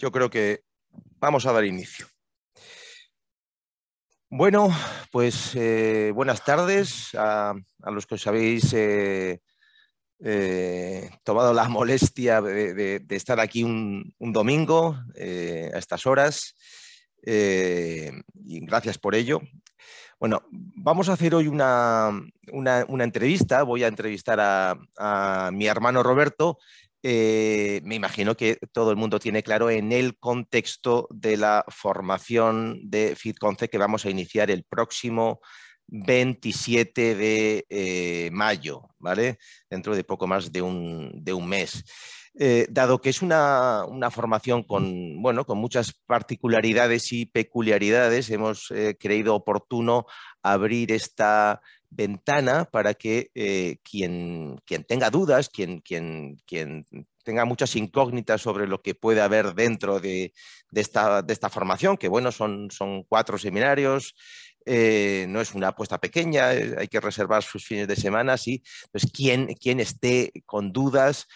yo creo que vamos a dar inicio. Bueno, pues eh, buenas tardes a, los que os habéis eh, eh, tomado la molestia de, estar aquí un, domingo a estas horas. y gracias por ello. Bueno, vamos a hacer hoy una, entrevista. Voy a entrevistar a, mi hermano Roberto, eh, me imagino que todo el mundo tiene claro en el contexto de la formación de Fitconce que vamos a iniciar el próximo 27 de eh, mayo, ¿vale? Dentro de poco más de un, mes. Eh, dado que es una, formación con, bueno, con muchas particularidades y peculiaridades, hemos creído oportuno abrir esta ventana para que eh, quien, quien, tenga dudas, quien, quien, quien, tenga muchas incógnitas sobre lo que puede haber dentro de, esta, formación, que bueno, son, son cuatro seminarios, eh, no es una apuesta pequeña, eh, hay que reservar sus fines de semana, sí, pues quien, quien esté con dudas.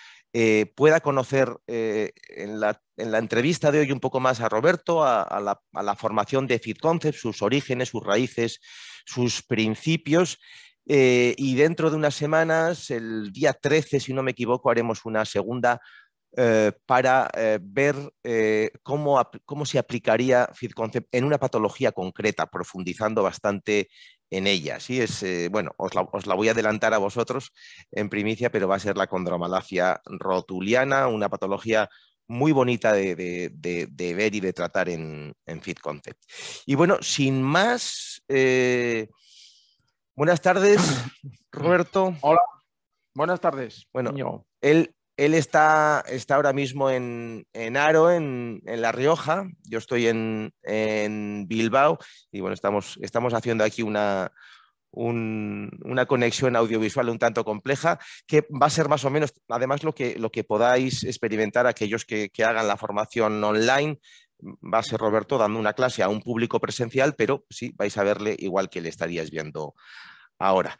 pueda conocer en la, entrevista de hoy un poco más a Roberto, a, la, formación de Fit sus orígenes, sus raíces, sus principios. Eh, y dentro de unas semanas, el día 13, si no me equivoco, haremos una segunda eh, para eh, ver cómo, cómo, se aplicaría en una patología concreta, profundizando bastante en ella. ¿sí? Es, bueno, os la, os la, voy a adelantar a vosotros en primicia, pero va a ser la condromalacia rotuliana, una patología muy bonita de, de, ver y de tratar en, en Fit Concept. Y bueno, sin más, eh, buenas tardes, Roberto. Hola, buenas tardes. Bueno, él, él está, está ahora mismo en, en Aro, en, en, La Rioja, yo estoy en, en Bilbao y bueno, estamos, estamos haciendo aquí una, una conexión audiovisual un tanto compleja, que va a ser más o menos, además, lo que, lo que podáis experimentar aquellos que, hagan la formación online. Va a ser Roberto dando una clase a un público presencial, pero sí, vais a verle igual que le estaríais viendo ahora.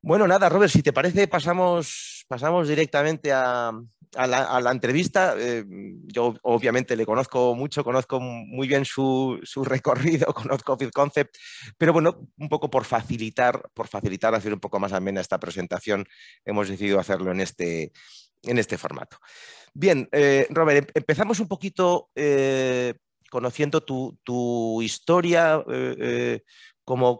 Bueno, nada, Robert, si te parece, pasamos, pasamos directamente a, a la, entrevista, eh, yo obviamente le conozco mucho, conozco muy bien su, su recorrido, conozco Fit Concept, pero bueno, un poco por facilitar, por facilitar, hacer un poco más amena esta presentación, hemos decidido hacerlo en este, en este formato. Bien, eh, Robert, em, empezamos un poquito eh, conociendo tu, historia,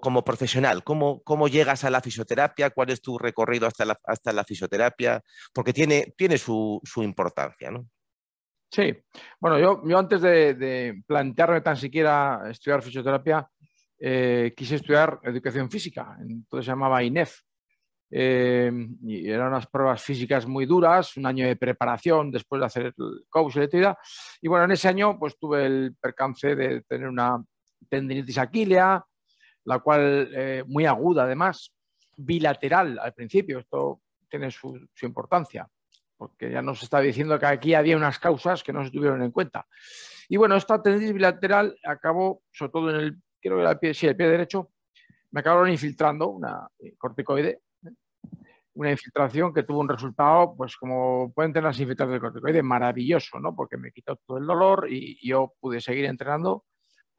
como, profesional? ¿Cómo, llegas a la fisioterapia? ¿Cuál es tu recorrido hasta la, fisioterapia? Porque tiene, tiene su, importancia, ¿no? Sí, bueno, yo, antes de, plantearme tan siquiera estudiar fisioterapia, eh, quise estudiar educación física, entonces se llamaba INEF. Eh, y eran unas pruebas físicas muy duras, un año de preparación después de hacer el coach electricidad. Y bueno, en ese año pues tuve el percance de tener una tendinitis aquilea, la cual eh, muy aguda además, bilateral al principio, esto tiene su, importancia, porque ya nos está diciendo que aquí había unas causas que no se tuvieron en cuenta. Y bueno, esta tendencia bilateral acabó, sobre todo en el, creo que pie, el pie derecho, me acabaron infiltrando una eh, corticoide, ¿eh? una infiltración que tuvo un resultado, pues como pueden tener las infiltraciones de corticoide, maravilloso, ¿no? Porque me quitó todo el dolor y yo pude seguir entrenando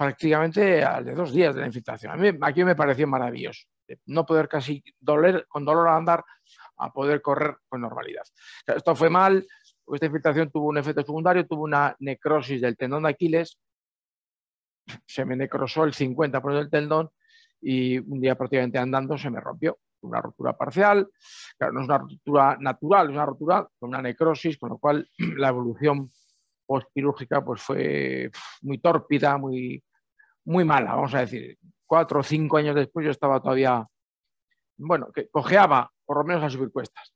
prácticamente al de dos días de la infiltración. A mí aquí me pareció maravilloso, no poder casi doler, con dolor al andar a poder correr con normalidad. Esto fue mal, esta infiltración tuvo un efecto secundario, tuvo una necrosis del tendón de Aquiles, se me necrosó el 50% del tendón y un día prácticamente andando se me rompió. Una rotura parcial, no es una ruptura natural, es una rotura con una necrosis, con lo cual la evolución postquirúrgica pues fue muy tórpida, muy, muy mala, vamos a decir. Cuatro o cinco años después yo estaba todavía, bueno, que cojeaba por lo menos a subir cuestas.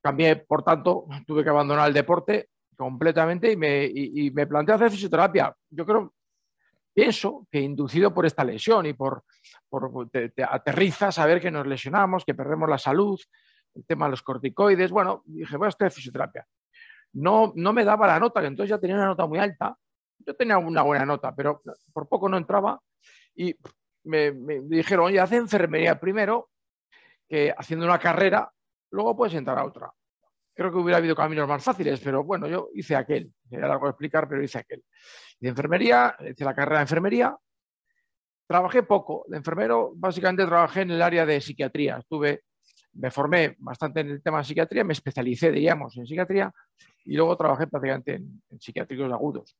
Cambié, por tanto, tuve que abandonar el deporte completamente y me, me planteé hacer fisioterapia. Yo creo, pienso que inducido por esta lesión y por, por te, aterriza saber que nos lesionamos, que perdemos la salud, el tema de los corticoides. Bueno, dije, voy a hacer fisioterapia. No, no me daba la nota, que entonces ya tenía una nota muy alta yo tenía una buena nota, pero por poco no entraba y me, dijeron, oye, haz enfermería primero, que haciendo una carrera, luego puedes entrar a otra. Creo que hubiera habido caminos más fáciles, pero bueno, yo hice aquel. Era largo de explicar, pero hice aquel. De enfermería, hice la carrera de enfermería. Trabajé poco. De enfermero, básicamente trabajé en el área de psiquiatría. Estuve me formé bastante en el tema de psiquiatría, me especialicé, diríamos, en psiquiatría y luego trabajé prácticamente en, en psiquiátricos agudos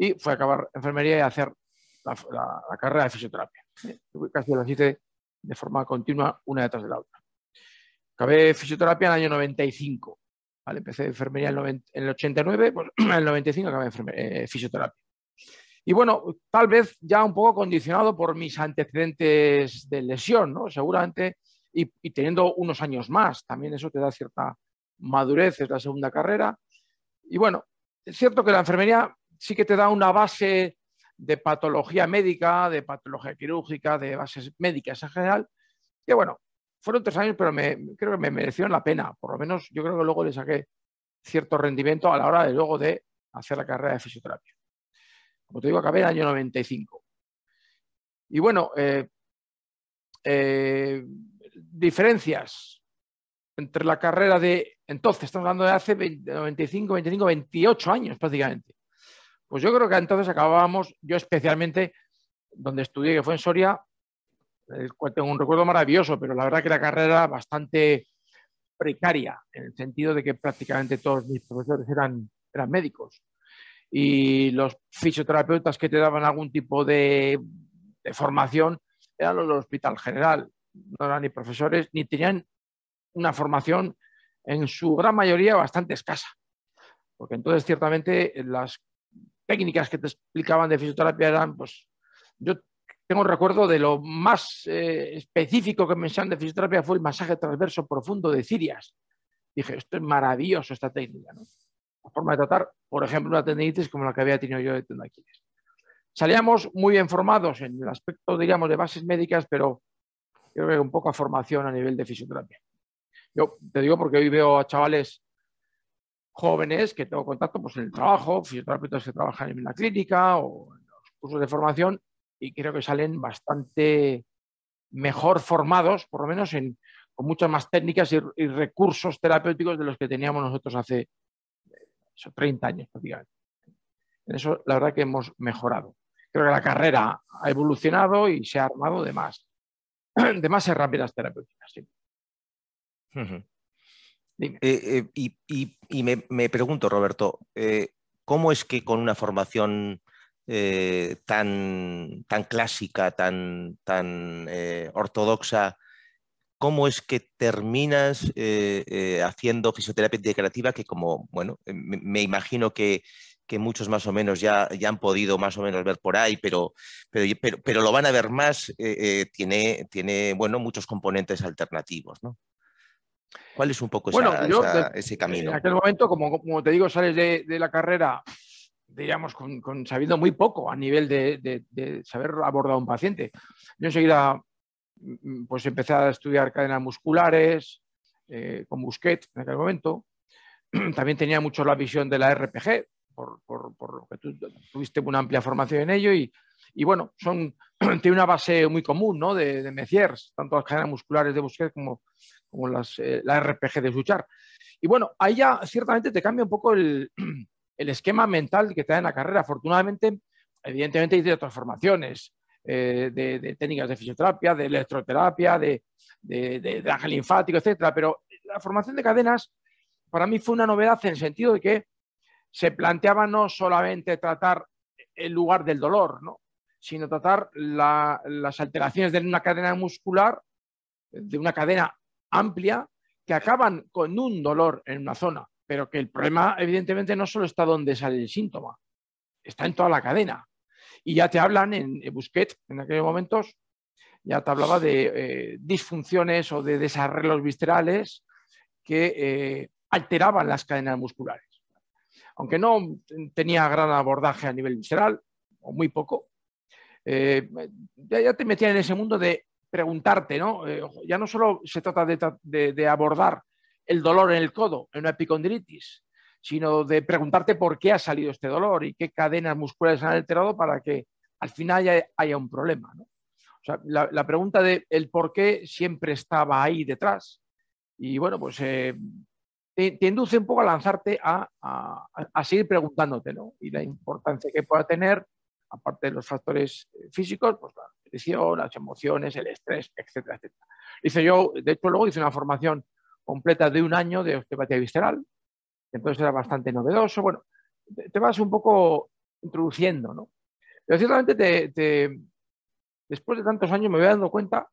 y fue a acabar enfermería y hacer la, carrera de fisioterapia. Casi lo hice de forma continua una detrás de la otra. Acabé fisioterapia en el año 95. ¿vale? Empecé enfermería en, el 89, pues en el 95 pues, acabé eh, fisioterapia. Y bueno, tal vez ya un poco condicionado por mis antecedentes de lesión, ¿no? Seguramente, y, y teniendo unos años más, también eso te da cierta madurez, es la segunda carrera. Y bueno, es cierto que la enfermería sí que te da una base de patología médica, de patología quirúrgica, de bases médicas en general, Y bueno, fueron tres años, pero creo que me merecieron la pena, por lo menos yo creo que luego le saqué cierto rendimiento a la hora de luego de hacer la carrera de fisioterapia. Como te digo, acabé en el año 95. Y bueno, eh, eh, diferencias entre la carrera de entonces, estamos hablando de hace 95, 25, 28 años prácticamente. Pues yo creo que entonces acabábamos, yo especialmente, donde estudié, que fue en Soria, el cual tengo un recuerdo maravilloso, pero la verdad que la carrera bastante precaria, en el sentido de que prácticamente todos mis profesores eran, eran médicos. Y los fisioterapeutas que te daban algún tipo de, de formación eran los del Hospital General, no eran ni profesores, ni tenían una formación en su gran mayoría bastante escasa. Porque entonces ciertamente las técnicas que te explicaban de fisioterapia eran, pues yo tengo un recuerdo de lo más eh, específico que me enseñaron de fisioterapia fue el masaje transverso profundo de cirias. Dije, esto es maravilloso esta técnica. ¿no? La forma de tratar, por ejemplo, una tendinitis como la que había tenido yo de tendaquiles. Salíamos muy bien formados en el aspecto, digamos, de bases médicas, pero creo que un poco a formación a nivel de fisioterapia. Yo te digo porque hoy veo a chavales jóvenes que tengo contacto pues, en el trabajo, fisioterapeutas que trabajan en la clínica o en los cursos de formación y creo que salen bastante mejor formados, por lo menos con muchas más técnicas y, recursos terapéuticos de los que teníamos nosotros hace 30 años prácticamente. En eso la verdad que hemos mejorado. Creo que la carrera ha evolucionado y se ha armado de más, de más herramientas terapéuticas. Sí. Eh, eh, y, me, pregunto, Roberto, eh, ¿cómo es que con una formación tan, tan clásica, tan, tan ortodoxa, cómo es que terminas haciendo fisioterapia integrativa que como, bueno, me, imagino que, muchos más o menos ya, han podido más o menos ver por ahí, pero, pero, pero, pero lo van a ver más, tiene, tiene bueno, muchos componentes alternativos. ¿no? ¿Cuál es un poco ese eh, camino? En aquel momento, como, te digo, sales de, la carrera, digamos, con, sabiendo muy poco a nivel de, saber abordar un paciente. Yo enseguida mm, pues empecé a estudiar cadenas musculares eh, con Busquet en aquel momento. También tenía mucho la visión de la RPG, por, lo que tú tuviste una amplia formación en ello y, y bueno, son, tiene una base muy común ¿no? de, de tanto las cadenas musculares de Busquets como como las, eh, la RPG de Suchar. Y bueno, ahí ya ciertamente te cambia un poco el, esquema mental que te da en la carrera. Afortunadamente, evidentemente hay otras formaciones, eh, de, técnicas de fisioterapia, de electroterapia, de, de, linfático, etcétera. Pero la formación de cadenas para mí fue una novedad en el sentido de que se planteaba no solamente tratar el lugar del dolor, ¿no? sino tratar las alteraciones de una cadena muscular, de una cadena amplia que acaban con un dolor en una zona, pero que el problema evidentemente no solo está donde sale el síntoma, está en toda la cadena. Y ya te hablan en, Busquet, Busquets, en aquellos momentos, ya te hablaba de eh, disfunciones o de desarreglos viscerales que eh, alteraban las cadenas musculares. Aunque no tenía gran abordaje a nivel visceral, o muy poco, eh, ya, te metía en ese mundo de preguntarte, ¿no? Eh, ya no solo se trata de, abordar el dolor en el codo, en una epicondritis, sino de preguntarte por qué ha salido este dolor y qué cadenas musculares han alterado para que al final haya, un problema. ¿no? O sea, la, pregunta de el por qué siempre estaba ahí detrás. Y bueno, pues eh, te, induce un poco a lanzarte a, a seguir preguntándote, ¿no? Y la importancia que pueda tener aparte de los factores eh, físicos, pues la nutrición, las emociones, el estrés, etcétera, etcétera. yo, de hecho, luego hice una formación completa de un año de osteopatía visceral, entonces era bastante novedoso. Bueno, te vas un poco introduciendo, ¿no? Pero ciertamente después de tantos años me voy dando cuenta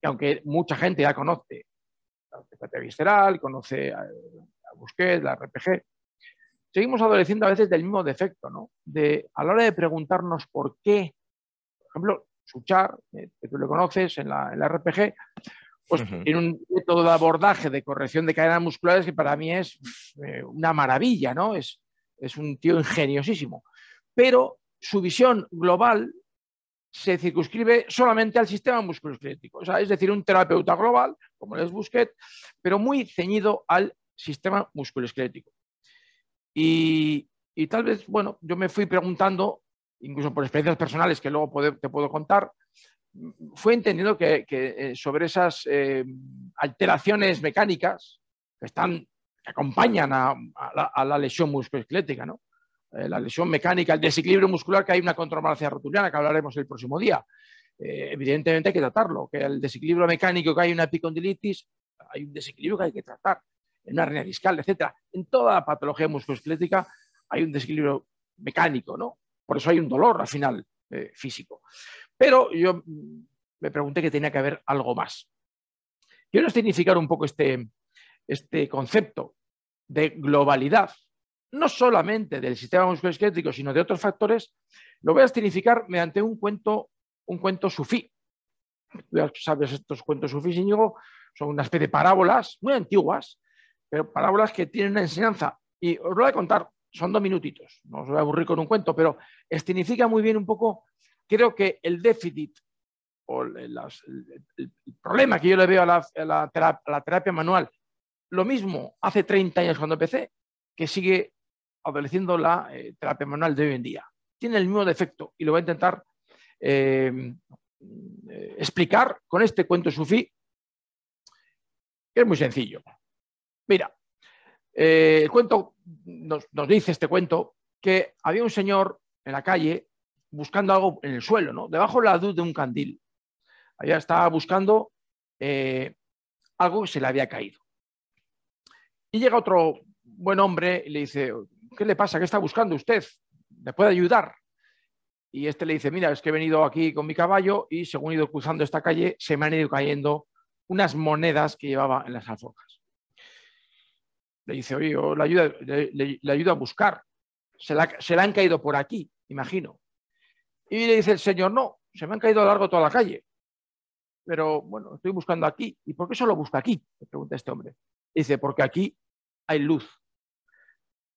que aunque mucha gente ya conoce la osteopatía visceral, conoce a, Busquet, la RPG, seguimos adoleciendo a veces del mismo defecto, ¿no? a la hora de preguntarnos por qué, por ejemplo, Suchar, eh, que tú le conoces en la, RPG, pues tiene un método de abordaje de corrección de cadenas musculares que para mí es eh, una maravilla, ¿no? Es, es un tío ingeniosísimo. Pero su visión global se circunscribe solamente al sistema musculoesquelético, o sea, es decir, un terapeuta global, como les Busquet, pero muy ceñido al sistema musculoesquelético. Y, tal vez, bueno, yo me fui preguntando, incluso por experiencias personales que luego te puedo contar, fue entendiendo que, eh, sobre esas eh, alteraciones mecánicas que, están, que acompañan a, la, lesión musculoesquelética, ¿no? Eh, la lesión mecánica, el desequilibrio muscular, que hay una contromalacia rotuliana que hablaremos el próximo día. evidentemente hay que tratarlo, que el desequilibrio mecánico que hay una epicondilitis, hay un desequilibrio que hay que tratar en una hernia discal, etcétera. En toda la patología musculoesquelética hay un desequilibrio mecánico, ¿no? Por eso hay un dolor al final eh, físico. Pero yo me pregunté que tenía que haber algo más. Quiero significar un poco este, este concepto de globalidad, no solamente del sistema musculoesquelético, sino de otros factores, lo voy a significar mediante un cuento, un cuento sufí. sabes, estos cuentos sufí, Íñigo, son una especie de parábolas muy antiguas pero eh, parábolas que tienen una enseñanza. Y os lo voy a contar, son dos minutitos, no os voy a aburrir con un cuento, pero significa muy bien un poco, creo que el déficit o el, problema que yo le veo a la, terapia, manual, lo mismo hace 30 años cuando empecé, que sigue adoleciendo la eh, terapia manual de hoy en día. Tiene el mismo defecto y lo voy a intentar eh, explicar con este cuento sufí, que es muy sencillo. Mira, eh, el cuento nos, dice este cuento que había un señor en la calle buscando algo en el suelo, ¿no? Debajo de la luz de un candil. Allá estaba buscando eh, algo que se le había caído. Y llega otro buen hombre y le dice, ¿qué le pasa? ¿Qué está buscando usted? ¿Le puede ayudar? Y este le dice, mira, es que he venido aquí con mi caballo y según he ido cruzando esta calle, se me han ido cayendo unas monedas que llevaba en las alforjas. Le dice, oye, yo le, ayudo, a buscar. Se la, se han caído por aquí, imagino. Y le dice el señor, no, se me han caído a lo largo toda la calle. Pero bueno, estoy buscando aquí. ¿Y por qué solo busca aquí? Le pregunta este hombre. dice, porque aquí hay luz.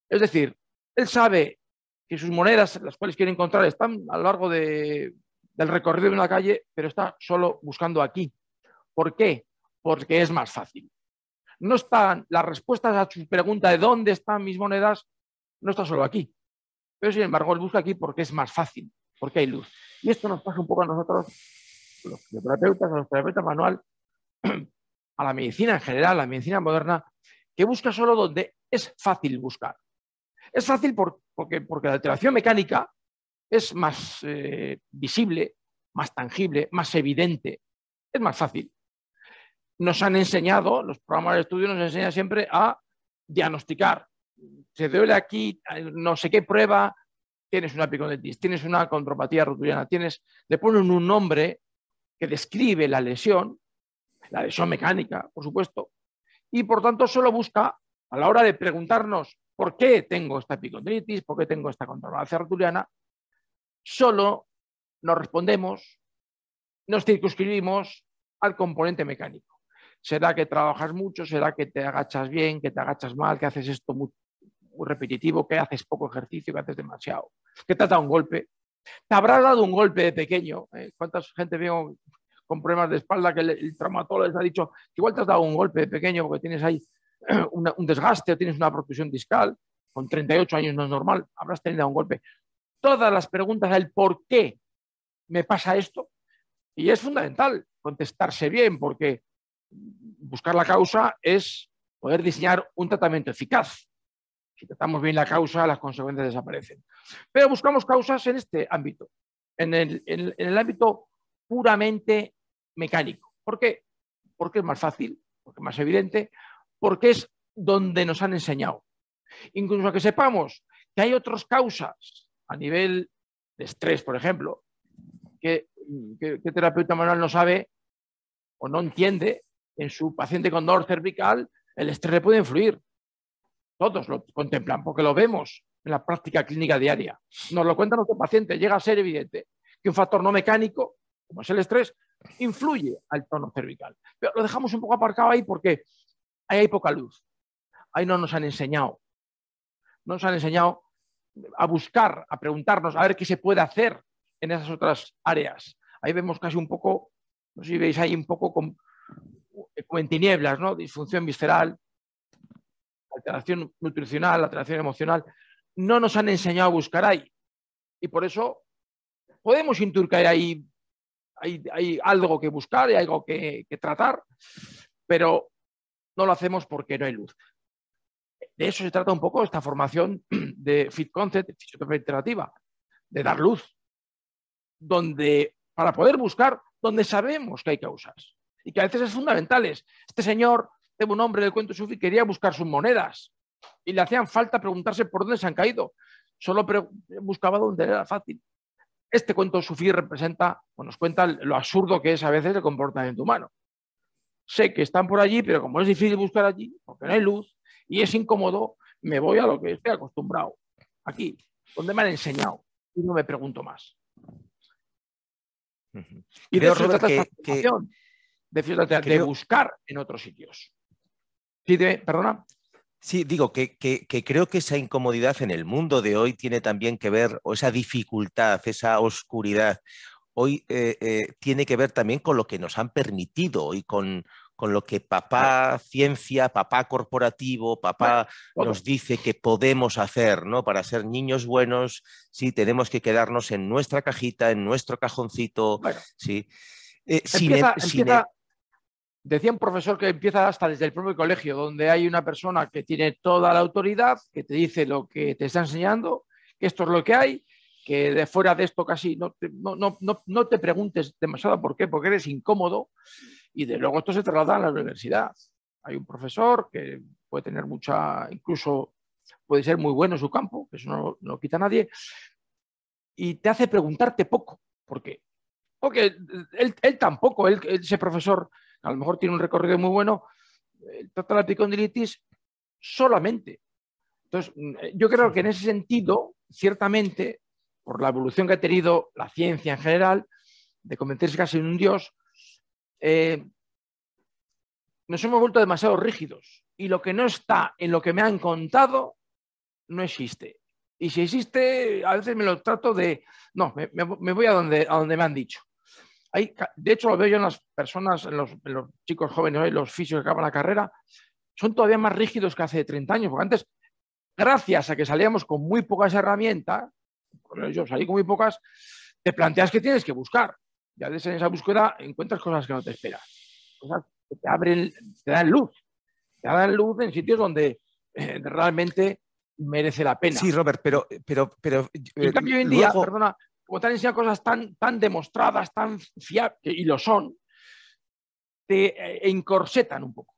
Es decir, él sabe que sus monedas, las cuales quiere encontrar, están a lo largo del recorrido de una calle, pero está solo buscando aquí. ¿Por qué? Porque es más fácil no están las respuestas a su pregunta de dónde están mis monedas, no está solo aquí. Pero sin embargo, él busca aquí porque es más fácil, porque hay luz. Y esto nos pasa un poco a nosotros, los terapeutas, a los terapeutas manual, a la medicina en general, a la medicina moderna, que busca solo donde es fácil buscar. Es fácil porque, la alteración mecánica es más eh, visible, más tangible, más evidente. Es más fácil nos han enseñado, los programas de estudio nos enseñan siempre a diagnosticar. Se duele aquí, no sé qué prueba, tienes una epicondilitis, tienes una contropatía rotuliana, tienes, le ponen un nombre que describe la lesión, la lesión mecánica, por supuesto, y por tanto solo busca, a la hora de preguntarnos por qué tengo esta epicondritis, por qué tengo esta contropatía rotuliana, solo nos respondemos, nos circunscribimos al componente mecánico será que trabajas mucho, será que te agachas bien, que te agachas mal, que haces esto muy, repetitivo, que haces poco ejercicio, que haces demasiado, que te has dado un golpe. Te habrás dado un golpe de pequeño. ¿eh? ¿Cuántas ¿Cuánta gente veo con problemas de espalda que el, traumatólogo les ha dicho que igual te has dado un golpe de pequeño porque tienes ahí un desgaste o tienes una protrusión discal? Con 38 años no es normal, habrás tenido un golpe. Todas las preguntas del por qué me pasa esto, y es fundamental contestarse bien, porque buscar la causa es poder diseñar un tratamiento eficaz. Si tratamos bien la causa, las consecuencias desaparecen. Pero buscamos causas en este ámbito, en el, ámbito puramente mecánico. ¿Por qué? Porque es más fácil, porque es más evidente, porque es donde nos han enseñado. Incluso que sepamos que hay otras causas a nivel de estrés, por ejemplo, que, que, que terapeuta manual no sabe o no entiende en su paciente con dolor cervical, el estrés le puede influir. Todos lo contemplan porque lo vemos en la práctica clínica diaria. Nos lo cuentan nuestro pacientes llega a ser evidente que un factor no mecánico, como es el estrés, influye al tono cervical. Pero lo dejamos un poco aparcado ahí porque ahí hay poca luz. Ahí no nos han enseñado. No nos han enseñado a buscar, a preguntarnos, a ver qué se puede hacer en esas otras áreas. Ahí vemos casi un poco, no sé si veis ahí un poco con eh, como en tinieblas, ¿no? disfunción visceral, alteración nutricional, alteración emocional, no nos han enseñado a buscar ahí. Y por eso podemos intuir que hay, algo que buscar, hay algo que, tratar, pero no lo hacemos porque no hay luz. De eso se trata un poco esta formación de Fit Concept, fisioterapia iterativa, de dar luz, donde para poder buscar donde sabemos que hay causas y que a veces es fundamentales. Este señor, tengo un hombre del cuento sufi, quería buscar sus monedas y le hacían falta preguntarse por dónde se han caído. Solo buscaba donde era fácil. Este cuento sufí representa, o nos cuenta lo absurdo que es a veces el comportamiento humano. Sé que están por allí, pero como es difícil buscar allí, porque no hay luz y es incómodo, me voy a lo que estoy acostumbrado. Aquí, donde me han enseñado. Y no me pregunto más. Y de eso de buscar en otros sitios. Sí, perdona. Sí, digo que, creo que esa incomodidad en el mundo de hoy tiene también que ver, o esa dificultad, esa oscuridad, hoy eh, eh, tiene que ver también con lo que nos han permitido y con, lo que papá ciencia, papá corporativo, papá nos dice que podemos hacer, ¿no? Para ser niños buenos, sí, tenemos que quedarnos en nuestra cajita, en nuestro cajoncito, sí. Eh, e, e Decía un profesor que empieza hasta desde el propio colegio, donde hay una persona que tiene toda la autoridad, que te dice lo que te está enseñando, que esto es lo que hay, que de fuera de esto casi no te, no, te preguntes demasiado por qué, porque eres incómodo. Y de luego esto se traslada a la universidad. Hay un profesor que puede tener mucha, incluso puede ser muy bueno en su campo, que eso no, no quita nadie, y te hace preguntarte poco, porque, porque él, tampoco, ese profesor a lo mejor tiene un recorrido muy bueno, eh, trata la epicondilitis solamente. Entonces, mm, eh, yo creo que en ese sentido, ciertamente, por la evolución que ha tenido la ciencia en general, de convertirse casi en un dios, eh, nos hemos vuelto demasiado rígidos y lo que no está en lo que me han contado no existe. Y si existe, a veces me lo trato de, no, me, me voy a donde, a donde me han dicho de hecho, lo veo yo en las personas, en los, chicos jóvenes hoy, los fisios que acaban la carrera, son todavía más rígidos que hace 30 años, porque antes, gracias a que salíamos con muy pocas herramientas, yo salí con muy pocas, te planteas que tienes que buscar. Ya en esa búsqueda encuentras cosas que no te esperas, cosas que te abren, te dan luz, te dan luz en sitios donde eh, realmente merece la pena. Sí, Robert, pero... pero, pero en cambio, hoy en día, perdona, como te han cosas tan, tan demostradas, tan fiables, y lo son, te eh, encorsetan un poco.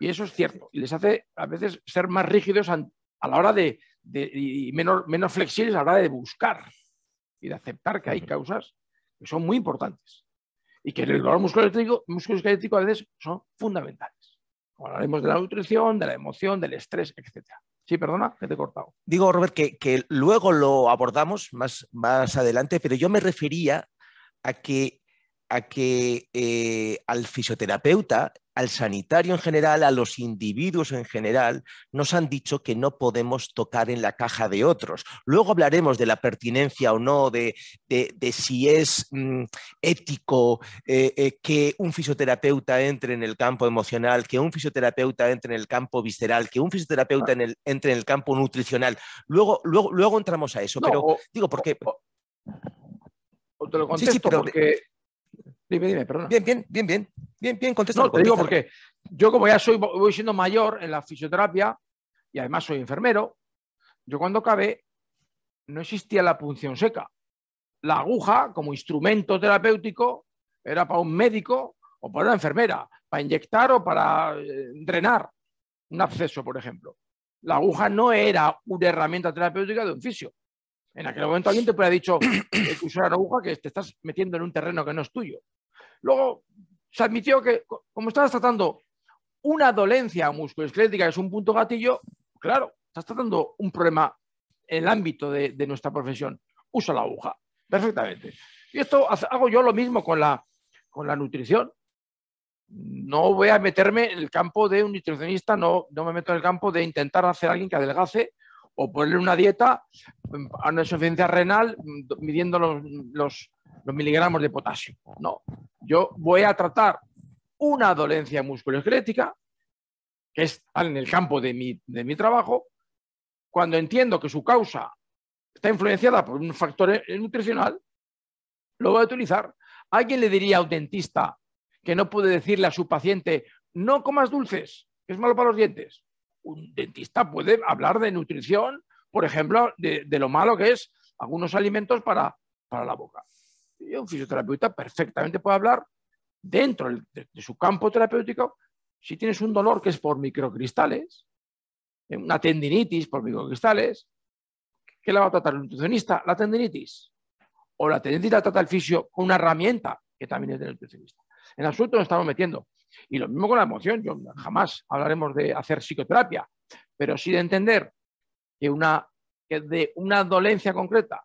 Y eso es cierto. Y les hace a veces ser más rígidos a la hora de, y menos, flexibles a la hora de buscar y de aceptar que hay causas que son muy importantes y que el dolor musculoesquelético, a veces son fundamentales. hablaremos de la nutrición, de la emoción, del estrés, etcétera. Sí, perdona, que te he cortado. Digo, Robert, que, que luego lo abordamos más, más adelante, pero yo me refería a que a que eh, al fisioterapeuta, al sanitario en general, a los individuos en general, nos han dicho que no podemos tocar en la caja de otros. Luego hablaremos de la pertinencia o no, de, si es mm, ético eh, eh, que un fisioterapeuta entre en el campo emocional, que un fisioterapeuta entre en el campo visceral, que un fisioterapeuta entre en el campo nutricional. Luego, luego, luego entramos a eso, pero digo, por qué. te lo contesto sí, sí, porque Bien, bien, bien, bien. Bien, bien, contesta. No, te digo porque yo como ya soy, voy siendo mayor en la fisioterapia y además soy enfermero, yo cuando acabé no existía la punción seca. La aguja como instrumento terapéutico era para un médico o para una enfermera, para inyectar o para eh, drenar un absceso, por ejemplo. La aguja no era una herramienta terapéutica de un fisio. En aquel momento alguien te puede dicho eh, que usar la aguja que te estás metiendo en un terreno que no es tuyo. Luego se admitió que, como estabas tratando una dolencia musculoesquelética, que es un punto gatillo, claro, estás tratando un problema en el ámbito de, nuestra profesión. Usa la aguja, perfectamente. Y esto hago yo lo mismo con la, nutrición. No voy a meterme en el campo de un nutricionista, no, no me meto en el campo de intentar hacer a alguien que adelgace o ponerle una dieta mm, a una insuficiencia renal mm, midiendo los, miligramos de potasio. No, yo voy a tratar una dolencia musculoesquelética, que está en el campo de mi, de mi trabajo, cuando entiendo que su causa está influenciada por un factor eh, nutricional, lo voy a utilizar. ¿Alguien le diría a un dentista que no puede decirle a su paciente, no comas dulces, que es malo para los dientes? un dentista puede hablar de nutrición, por ejemplo, de, lo malo que es algunos alimentos para, para la boca. Y un fisioterapeuta perfectamente puede hablar dentro de, su campo terapéutico si tienes un dolor que es por microcristales, eh, una tendinitis por microcristales, ¿qué la va a tratar el nutricionista? La tendinitis. O la tendinitis la trata el fisio con una herramienta que también es del nutricionista. En absoluto nos estamos metiendo. Y lo mismo con la emoción, yo jamás hablaremos de hacer psicoterapia, pero sí de entender que, una, que de una dolencia concreta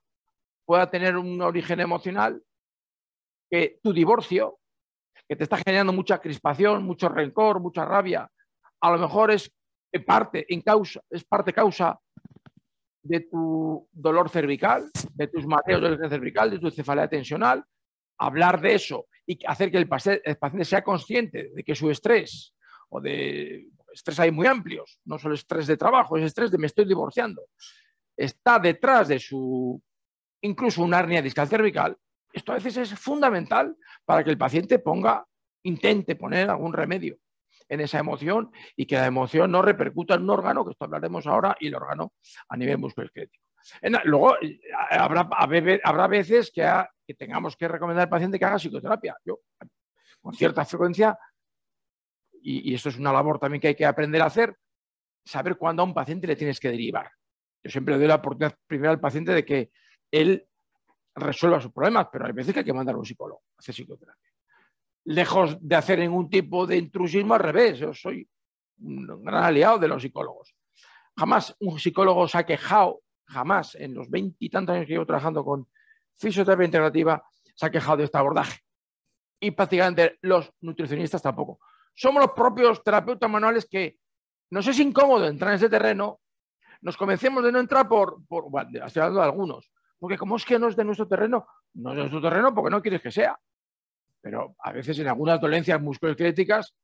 pueda tener un origen emocional, que tu divorcio, que te está generando mucha crispación, mucho rencor, mucha rabia, a lo mejor es parte, en causa, es parte causa de tu dolor cervical, de tus mateos de cervical, de tu cefalea tensional. Hablar de eso y hacer que el paciente, sea consciente de que su estrés o de estrés hay muy amplios, no solo estrés de trabajo, es estrés de me estoy divorciando, está detrás de su incluso una hernia discal cervical. Esto a veces es fundamental para que el paciente ponga, intente poner algún remedio en esa emoción y que la emoción no repercuta en un órgano, que esto hablaremos ahora, y el órgano a nivel musculoesquelético. Luego, eh, habrá, habrá veces que que tengamos que recomendar al paciente que haga psicoterapia. Yo, con cierta frecuencia, y, esto es una labor también que hay que aprender a hacer, saber cuándo a un paciente le tienes que derivar. Yo siempre le doy la oportunidad primero al paciente de que él resuelva sus problemas, pero hay veces que hay que mandar a un psicólogo a hacer psicoterapia. Lejos de hacer ningún tipo de intrusismo, al revés, yo soy un gran aliado de los psicólogos. Jamás un psicólogo se ha quejado, jamás en los veintitantos años que llevo trabajando con fisioterapia integrativa se ha quejado de este abordaje. Y prácticamente los nutricionistas tampoco. Somos los propios terapeutas manuales que nos es incómodo entrar en ese terreno. Nos convencemos de no entrar por, por bueno, estoy hablando de algunos, porque como es que no es de nuestro terreno, no es de nuestro terreno porque no quieres que sea. Pero a veces en algunas dolencias musculoesqueléticas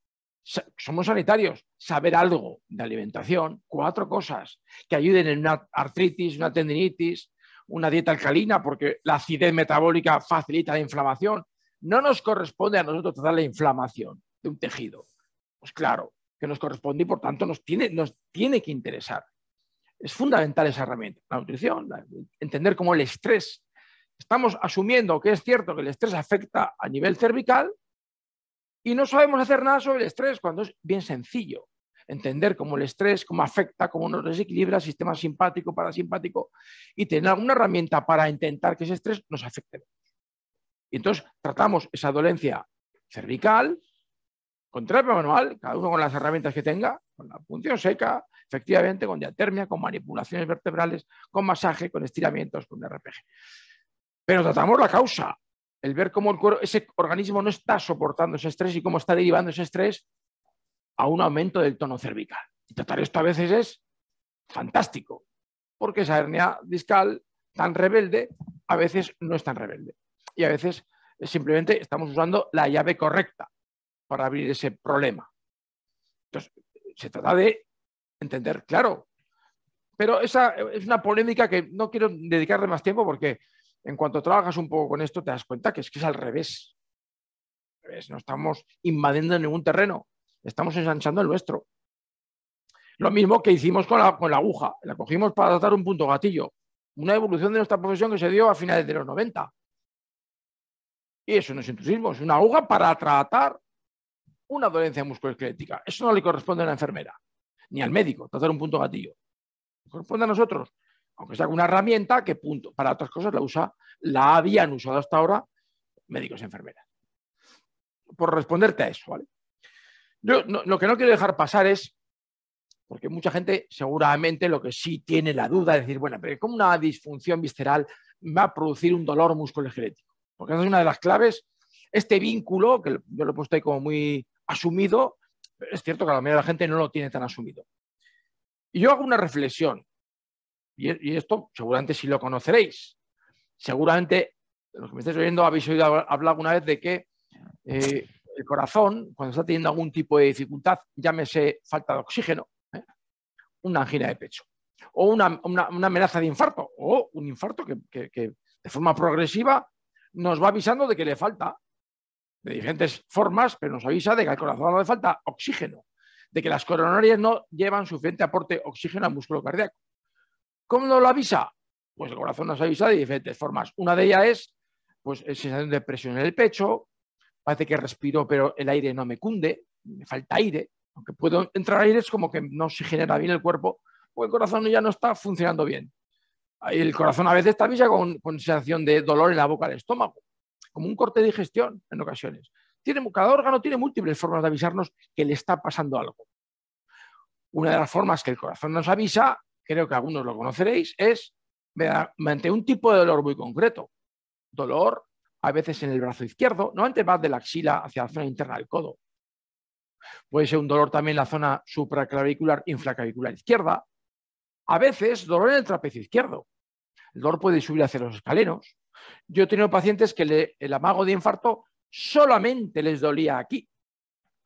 somos sanitarios, saber algo de alimentación, cuatro cosas que ayuden en una artritis, una tendinitis, una dieta alcalina porque la acidez metabólica facilita la inflamación. No nos corresponde a nosotros tratar la inflamación de un tejido. Pues claro, que nos corresponde y por tanto nos tiene, nos tiene que interesar. Es fundamental esa herramienta, la nutrición, entender cómo el estrés. Estamos asumiendo que es cierto que el estrés afecta a nivel cervical y no sabemos hacer nada sobre el estrés cuando es bien sencillo entender cómo el estrés, cómo afecta, cómo nos desequilibra el sistema simpático, parasimpático, y tener alguna herramienta para intentar que ese estrés nos afecte. Y entonces tratamos esa dolencia cervical con terapia manual, cada uno con las herramientas que tenga, con la punción seca, efectivamente, con diatermia, con manipulaciones vertebrales, con masaje, con estiramientos, con RPG. Pero tratamos la causa, el ver cómo ese organismo no está soportando ese estrés y cómo está derivando ese estrés a un aumento del tono cervical. Y tratar esto a veces es fantástico, porque esa hernia discal tan rebelde a veces no es tan rebelde. Y a veces simplemente estamos usando la llave correcta para abrir ese problema. Entonces, se trata de entender, claro. Pero esa es una polémica que no quiero dedicarle más tiempo porque en cuanto trabajas un poco con esto te das cuenta que es que es al revés. No estamos invadiendo ningún terreno estamos ensanchando el nuestro. Lo mismo que hicimos con la, aguja, la cogimos para tratar un punto gatillo, una evolución de nuestra profesión que se dio a finales de los 90. Y eso no es intrusismo, es una aguja para tratar una dolencia musculoesquelética. Eso no le corresponde a la enfermera, ni al médico, tratar un punto gatillo. corresponde a nosotros, aunque sea una herramienta que punto, para otras cosas la usa, la habían usado hasta ahora médicos y enfermeras. Por responderte a eso, ¿vale? Yo lo que no quiero dejar pasar es, porque mucha gente seguramente lo que sí tiene la duda es decir, bueno, pero ¿cómo una disfunción visceral va a producir un dolor musculoesquelético? Porque esa es una de las claves. Este vínculo, que yo lo he puesto ahí como muy asumido, es cierto que a la mayoría de la gente no lo tiene tan asumido. Y yo hago una reflexión, y esto seguramente sí lo conoceréis. Seguramente, los que me estáis oyendo, habéis oído hablar alguna vez de que eh, el corazón, cuando está teniendo algún tipo de dificultad, llámese falta de oxígeno, ¿eh? una angina de pecho, o una, amenaza de infarto, o un infarto que, de forma progresiva nos va avisando de que le falta, de diferentes formas, pero nos avisa de que al corazón le falta oxígeno, de que las coronarias no llevan suficiente aporte oxígeno al músculo cardíaco. ¿Cómo nos lo avisa? Pues el corazón nos avisa de diferentes formas. Una de ellas es pues, sensación de presión en el pecho, parece que respiro, pero el aire no me cunde, me falta aire, aunque puedo entrar aire es como que no se genera bien el cuerpo, o el corazón ya no está funcionando bien. El corazón a veces avisa con, con sensación de dolor en la boca del estómago, como un corte de digestión en ocasiones. Tiene, cada órgano tiene múltiples formas de avisarnos que le está pasando algo. Una de las formas que el corazón nos avisa, creo que algunos lo conoceréis, es mediante un tipo de dolor muy concreto. Dolor a veces en el brazo izquierdo, no más de la axila hacia la zona interna del codo. Puede ser un dolor también en la zona supraclavicular, infraclavicular izquierda. A veces dolor en el trapecio izquierdo. El dolor puede subir hacia los escalenos. Yo he tenido pacientes que el amago de infarto solamente les dolía aquí,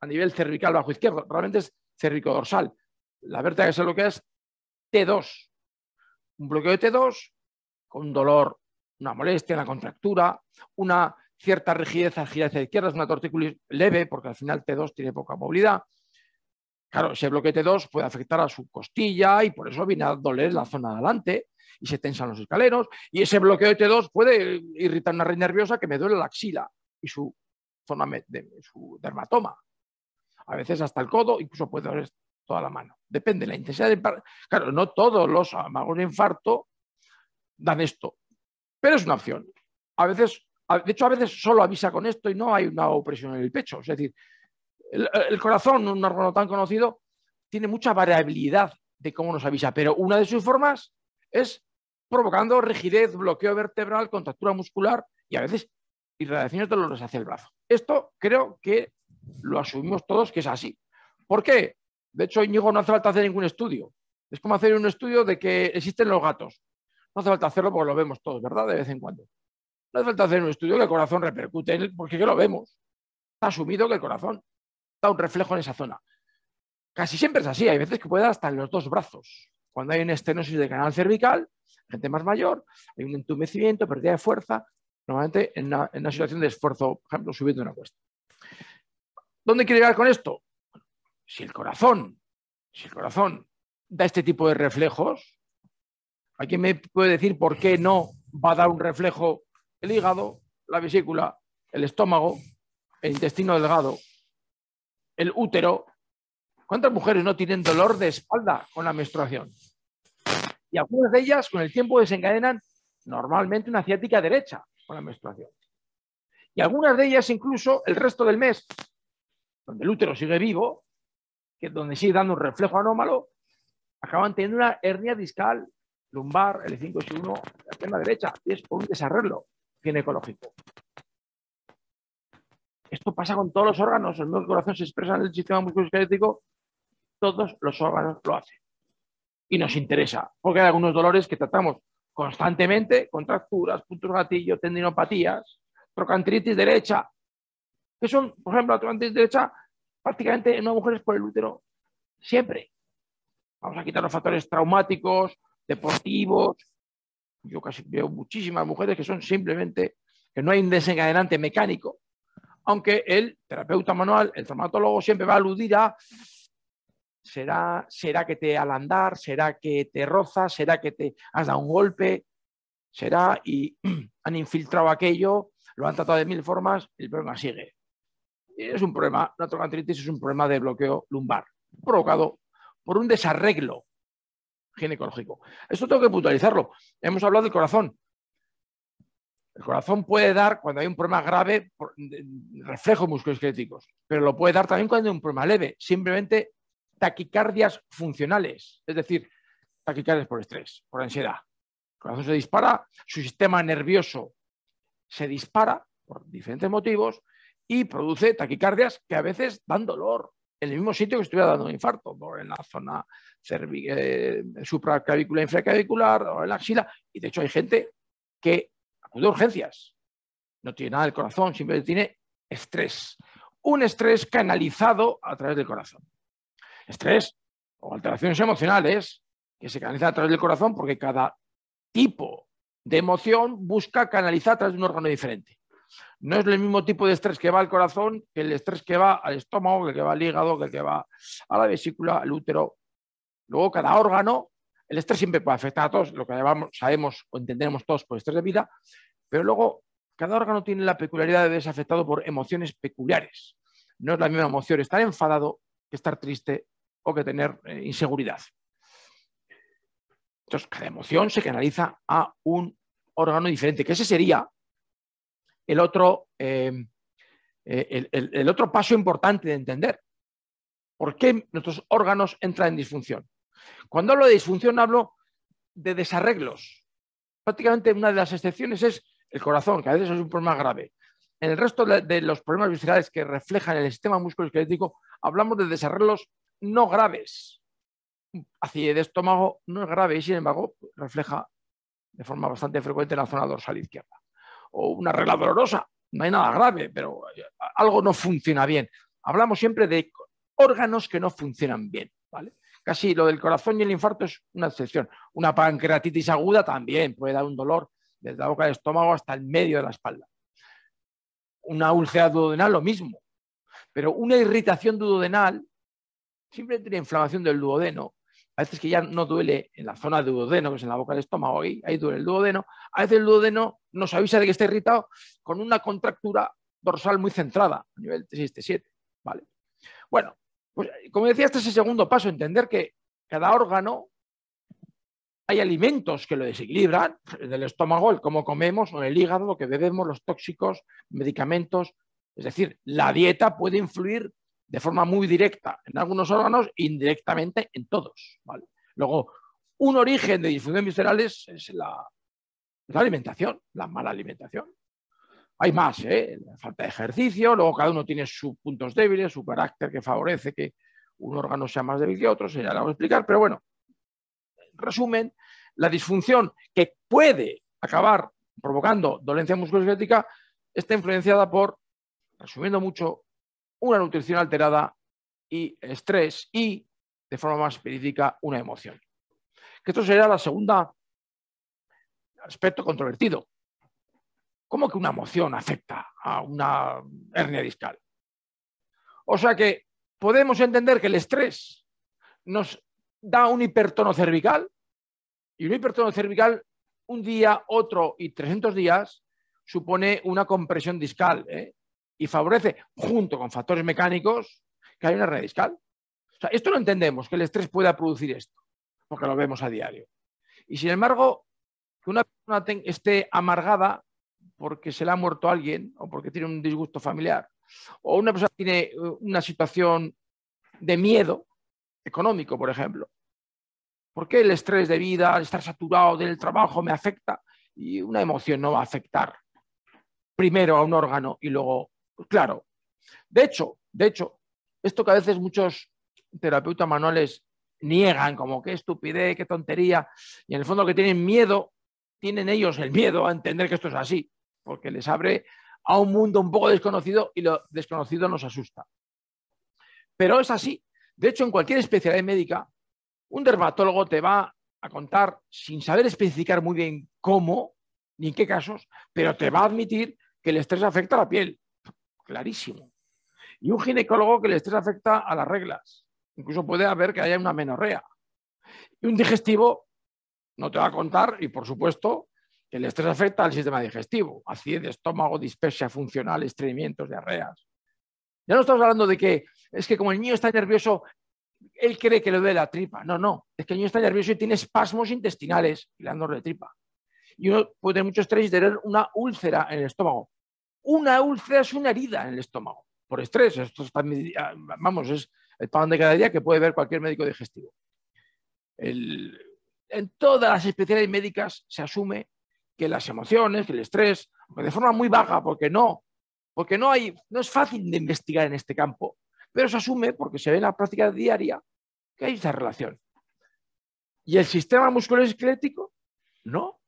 a nivel cervical bajo izquierdo. Realmente es cervicodorsal. La vértebra que es lo que es T2. Un bloqueo de T2 con dolor una molestia, una contractura, una cierta rigidez hacia la izquierda, es una tortícula leve porque al final T2 tiene poca movilidad. Claro, ese bloque T2 puede afectar a su costilla y por eso viene a doler la zona de adelante y se tensan los escaleros. Y ese bloqueo de T2 puede irritar una red nerviosa que me duele la axila y su zona de su dermatoma. A veces hasta el codo, incluso puede doler toda la mano. Depende de la intensidad del Claro, no todos los amagos de infarto dan esto, pero es una opción. A veces, de hecho, a veces solo avisa con esto y no hay una opresión en el pecho. Es decir, el, corazón, un órgano tan conocido, tiene mucha variabilidad de cómo nos avisa, pero una de sus formas es provocando rigidez, bloqueo vertebral, contractura muscular y a veces irradiaciones dolorosas hacia el brazo. Esto creo que lo asumimos todos que es así. ¿Por qué? De hecho, Íñigo no hace falta hacer ningún estudio. Es como hacer un estudio de que existen los gatos. No hace falta hacerlo porque lo vemos todos, ¿verdad? De vez en cuando. No hace falta hacer un estudio que el corazón repercute en él porque que lo vemos. Está asumido que el corazón da un reflejo en esa zona. Casi siempre es así. Hay veces que puede dar hasta en los dos brazos. Cuando hay una estenosis de canal cervical, gente más mayor, hay un entumecimiento, pérdida de fuerza, normalmente en una, situación de esfuerzo, por ejemplo, subiendo una cuesta. ¿Dónde quiere llegar con esto? Si el corazón, si el corazón da este tipo de reflejos, quién me puede decir por qué no va a dar un reflejo el hígado, la vesícula, el estómago, el intestino delgado, el útero? ¿Cuántas mujeres no tienen dolor de espalda con la menstruación? Y algunas de ellas con el tiempo desencadenan normalmente una ciática derecha con la menstruación. Y algunas de ellas incluso el resto del mes, donde el útero sigue vivo, que donde sigue dando un reflejo anómalo, acaban teniendo una hernia discal lumbar, l 5 1 la pierna derecha, y es por un desarreglo ginecológico. Esto pasa con todos los órganos, el nuevo corazón se expresa en el sistema musculoesquelético, todos los órganos lo hacen. Y nos interesa, porque hay algunos dolores que tratamos constantemente, contracturas, puntos gatillo, tendinopatías, trocantritis derecha, que son, por ejemplo, la derecha prácticamente en mujeres por el útero, siempre. Vamos a quitar los factores traumáticos, deportivos. Yo casi veo muchísimas mujeres que son simplemente, que no hay un desencadenante mecánico, aunque el terapeuta manual, el traumatólogo, siempre va a aludir a, será, será que te al andar, será que te roza, será que te has dado un golpe, será y han infiltrado aquello, lo han tratado de mil formas, el problema sigue. Es un problema, la trocantritis es un problema de bloqueo lumbar, provocado por un desarreglo ginecológico. Esto tengo que puntualizarlo. Hemos hablado del corazón. El corazón puede dar, cuando hay un problema grave, reflejos críticos, pero lo puede dar también cuando hay un problema leve, simplemente taquicardias funcionales, es decir, taquicardias por estrés, por ansiedad. El corazón se dispara, su sistema nervioso se dispara por diferentes motivos y produce taquicardias que a veces dan dolor, en el mismo sitio que estuviera dando un infarto, en la zona eh, supraclavicular, infraclavicular, o en la axila. Y de hecho hay gente que acude a urgencias. No tiene nada del corazón, simplemente tiene estrés. Un estrés canalizado a través del corazón. Estrés o alteraciones emocionales que se canalizan a través del corazón porque cada tipo de emoción busca canalizar a través de un órgano diferente. No es el mismo tipo de estrés que va al corazón que el estrés que va al estómago, que el que va al hígado, que el que va a la vesícula, al útero. Luego, cada órgano, el estrés siempre puede afectar a todos, lo que sabemos o entendemos todos por estrés de vida, pero luego cada órgano tiene la peculiaridad de ser afectado por emociones peculiares. No es la misma emoción estar enfadado que estar triste o que tener eh, inseguridad. Entonces, cada emoción se canaliza a un órgano diferente, que ese sería el otro, em, eh, el, otro paso importante de entender. ¿Por qué nuestros órganos entran en disfunción? Cuando hablo de disfunción hablo de desarreglos. Prácticamente una de las excepciones es el corazón, que a veces es un problema grave. En el resto de los problemas viscerales que reflejan el sistema musculoesquelético, hablamos de desarreglos no graves. Así, de estómago no es grave y, sin embargo, refleja de forma bastante frecuente la zona dorsal izquierda o una regla dolorosa. No hay nada grave, pero eh, algo no funciona bien. Hablamos siempre de órganos que no funcionan bien. ¿vale? Casi lo del corazón y el infarto es una excepción. Una pancreatitis aguda también puede dar un dolor desde la boca del estómago hasta el medio de la espalda. Una úlcera duodenal, lo mismo. Pero una irritación duodenal, siempre tiene inflamación del duodeno, a veces que ya no duele en la zona de duodeno, que es en la boca del estómago, ahí, duele el duodeno, a veces el duodeno nos avisa de que está irritado con una contractura dorsal muy centrada, a nivel 6-7, ¿vale? Bueno, pues como decía, este es el segundo paso, entender que cada órgano hay alimentos que lo desequilibran, en pues, el estómago, el cómo comemos, en el hígado, lo que bebemos, los tóxicos, medicamentos. Es decir, la dieta puede influir de forma muy directa en algunos órganos, indirectamente en todos. ¿vale? Luego, un origen de disfunción visceral es la, alimentación, la mala alimentación. Hay más, ¿eh? la falta de ejercicio, luego cada uno tiene sus puntos débiles, su carácter que favorece que un órgano sea más débil que otro, se ya lo voy a explicar, pero bueno, en resumen, la disfunción que puede acabar provocando dolencia musculoesquelética está influenciada por, resumiendo mucho, una nutrición alterada y estrés y, de forma más específica, una emoción. Que esto sería el segundo aspecto controvertido. ¿Cómo que una emoción afecta a una hernia discal? O sea que podemos entender que el estrés nos da un hipertono cervical y un hipertono cervical un día, otro y 300 días supone una compresión discal. ¿eh? y favorece, junto con factores mecánicos, que hay una red discal. O sea, esto no entendemos, que el estrés pueda producir esto, porque lo vemos a diario. Y sin embargo, que una persona esté amargada porque se le ha muerto alguien o porque tiene un disgusto familiar, o una persona tiene eh, una situación de miedo económico, por ejemplo. ¿Por qué el estrés de vida, estar saturado del trabajo me afecta? Y una emoción no va a afectar primero a un órgano y luego claro. De hecho, de hecho, esto que a veces muchos terapeutas manuales niegan, como qué estupidez, qué tontería, y en el fondo que tienen miedo, tienen ellos el miedo a entender que esto es así, porque les abre a un mundo un poco desconocido y lo desconocido nos asusta. Pero es así. De hecho, en cualquier especialidad médica, un dermatólogo te va a contar, sin saber especificar muy bien cómo ni en qué casos, pero te va a admitir que el estrés afecta a la piel, clarísimo. Y un ginecólogo que el estrés afecta a las reglas. Incluso puede haber que haya una menorrea. Y un digestivo no te va a contar, y por supuesto, que el estrés afecta al sistema digestivo, acidez de estómago, dispersia funcional, estreñimientos, diarreas. Ya no estamos hablando de que es que como el niño está nervioso, él cree que le duele la tripa. No, no, es que el niño está nervioso y tiene espasmos intestinales, y le de tripa. Y uno puede tener mucho estrés y tener una úlcera en el estómago. Una úlcera es una herida en el estómago por estrés. Esto vamos, es el pan de cada día que puede ver cualquier médico digestivo. en todas las especialidades médicas se asume que las emociones, que el estrés, de forma muy baja, porque no, porque no, hay, no es fácil de investigar en este campo, pero se asume, porque se ve en la práctica diaria, que hay esa relación. ¿Y el sistema musculoesquelético? No.